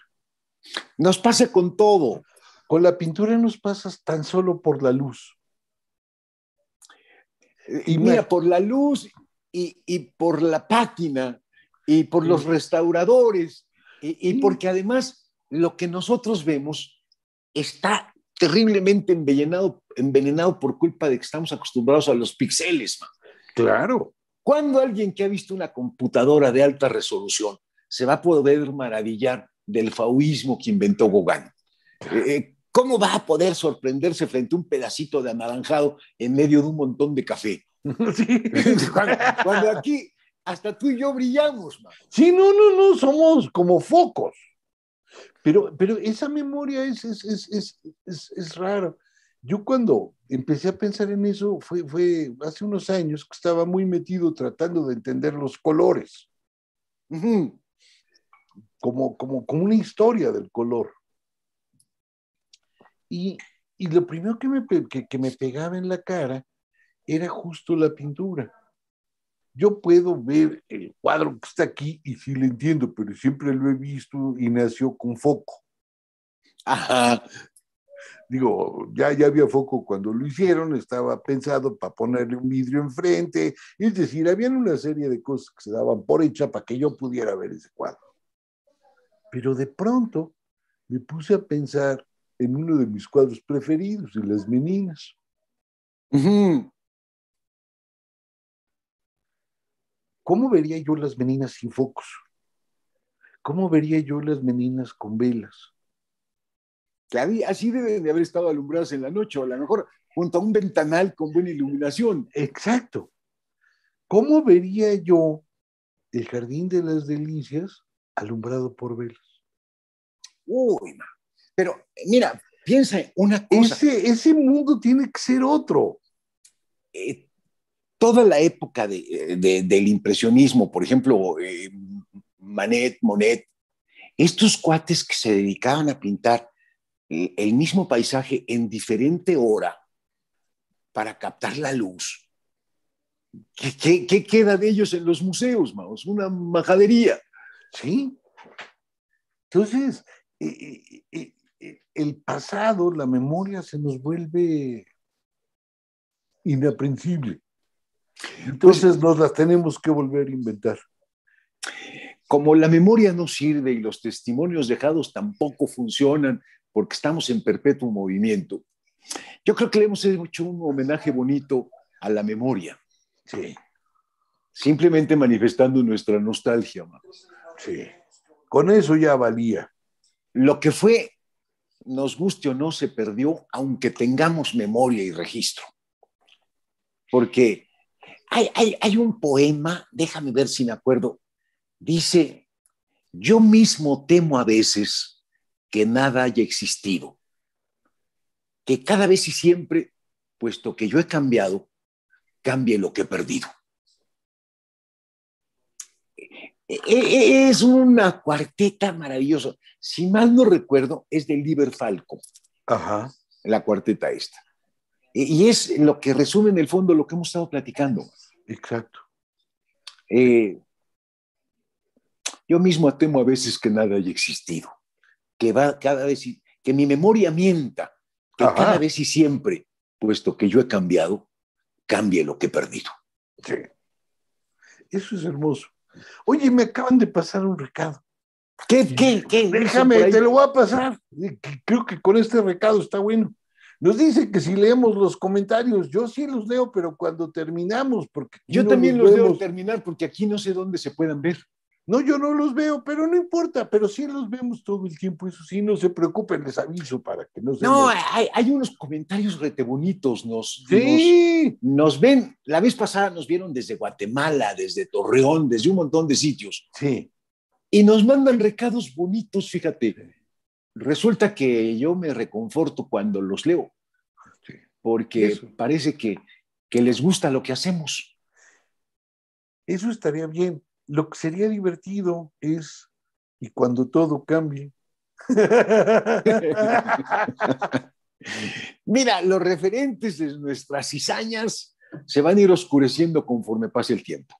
Nos pasa con todo. Con la pintura nos pasas tan solo por la luz. Eh, y mira, por la luz y, por la pátina y por los restauradores y, porque además lo que nosotros vemos está terriblemente embellenado envenenado por culpa de que estamos acostumbrados a los pixeles. Man. Claro. ¿Cuándo alguien que ha visto una computadora de alta resolución se va a poder maravillar del faoísmo que inventó Gauguin? Eh, eh, ¿Cómo va a poder sorprenderse frente a un pedacito de anaranjado en medio de un montón de café? cuando, aquí hasta tú y yo brillamos. Sí, no, no, no, somos como focos. Pero, pero esa memoria es, es, es, es, yo cuando empecé a pensar en eso fue, fue hace unos años que estaba muy metido tratando de entender los colores, como, como, como una historia del color. Y, y lo primero que me, que, que me pegaba en la cara era justo la pintura yo puedo ver el cuadro que está aquí y sí lo entiendo, pero siempre lo he visto y nació con foco. Ajá, digo, ya, ya había foco cuando lo hicieron, estaba pensado para ponerle un vidrio enfrente, es decir, habían una serie de cosas que se daban por hecha para que yo pudiera ver ese cuadro. Pero de pronto me puse a pensar en uno de mis cuadros preferidos, en las meninas. ¿Cómo vería yo las meninas sin focos? ¿Cómo vería yo las meninas con velas? así deben de haber estado alumbrados en la noche, o a lo mejor junto a un ventanal con buena iluminación. Exacto. ¿Cómo vería yo el Jardín de las Delicias alumbrado por velas? Uy, pero mira, piensa una cosa. Ese, mundo tiene que ser otro. Eh, toda la época del impresionismo, por ejemplo, eh, Manet, Monet, estos cuates que se dedicaban a pintar eh, el mismo paisaje en diferente hora para captar la luz. ¿Qué, queda de ellos en los museos, Maos? Una majadería. ¿Sí? Entonces, eh, eh, el pasado, la memoria se nos vuelve inaprensible. Entonces nos las tenemos que volver a inventar. Como la memoria no sirve y los testimonios dejados tampoco funcionan, porque estamos en perpetuo movimiento. Yo creo que le hemos hecho un homenaje bonito a la memoria. Sí. Simplemente manifestando nuestra nostalgia, mamá. Sí. Con eso ya valía. Lo que fue, nos guste o no, se perdió, aunque tengamos memoria y registro. Porque hay, hay un poema, déjame ver si me acuerdo, dice, yo mismo temo a veces que nada haya existido, que cada vez y siempre, puesto que yo he cambiado, cambie lo que he perdido. E, e, e, es una cuarteta maravillosa. Si mal no recuerdo, es del Liber Falco. Ajá. La cuarteta esta. Y es lo que resume en el fondo lo que hemos estado platicando. Exacto. Eh, yo mismo temo a veces que nada haya existido que va cada vez, que mi memoria mienta, que cada vez y siempre, puesto que yo he cambiado, cambie lo que he perdido. Eso es hermoso. Oye, me acaban de pasar un recado. ¿Qué, Déjame, te lo voy a pasar. Creo que con este recado está bueno. Nos dice que si leemos los comentarios, yo sí los leo, pero cuando terminamos, porque... Yo también los debo terminar, porque aquí no sé dónde se puedan ver. No, yo no los veo, pero no importa, pero sí los vemos todo el tiempo, eso sí, no se preocupen, les aviso para que no se... No, hay, unos comentarios rete bonitos, nos, ¿Sí? nos, ven, la vez pasada nos vieron desde Guatemala, desde Torreón, desde un montón de sitios. Sí. Y nos mandan recados bonitos, fíjate. Resulta que yo me reconforto cuando los leo, porque parece que, que les gusta lo que hacemos. Eso estaría bien lo que sería divertido es, y cuando todo cambie. Mira, los referentes de nuestras cizañas se van a ir oscureciendo conforme pase el tiempo.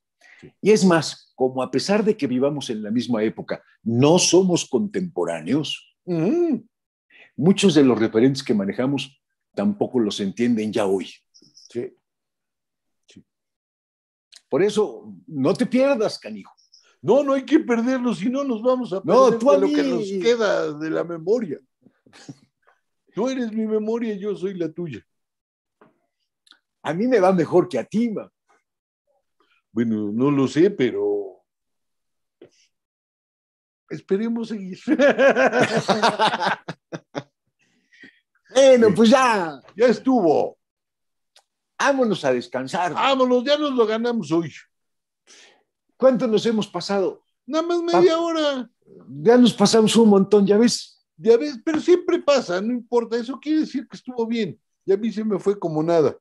Y es más, como a pesar de que vivamos en la misma época, no somos contemporáneos, mm. muchos de los referentes que manejamos tampoco los entienden ya hoy. Por eso, no te pierdas, canijo. No, no hay que perderlo, si no nos vamos a perder no, tú lo que nos queda de la memoria. Tú eres mi memoria, y yo soy la tuya. A mí me va mejor que a ti, ma. Bueno, no lo sé, pero esperemos seguir. bueno, pues ya. Ya estuvo. Vámonos a descansar. Vámonos, ya nos lo ganamos hoy. ¿Cuánto nos hemos pasado? Nada más media hora. Ya nos pasamos un montón, ya ves. Ya ves, pero siempre pasa, no importa. Eso quiere decir que estuvo bien. Y a mí se me fue como nada.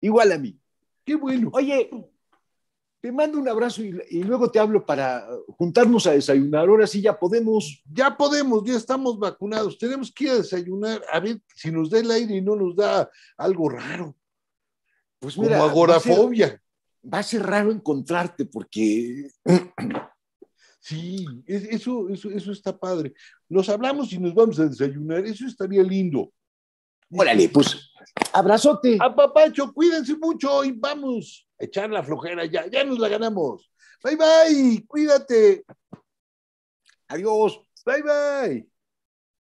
Igual a mí. Qué bueno. Oye, te mando un abrazo y, y, luego te hablo para juntarnos a desayunar. Ahora sí ya podemos. Ya podemos, ya estamos vacunados. Tenemos que ir a desayunar a ver si nos da el aire y no nos da algo raro. Pues mira, como agorafobia. Va a, ser, raro encontrarte porque Sí, eso, eso, está padre. Nos hablamos y nos vamos a desayunar. Eso estaría lindo. Órale, pues, abrazote. A papacho, cuídense mucho y vamos a echar la flojera ya. Ya nos la ganamos. Bye, bye. Cuídate. Adiós. Bye, bye.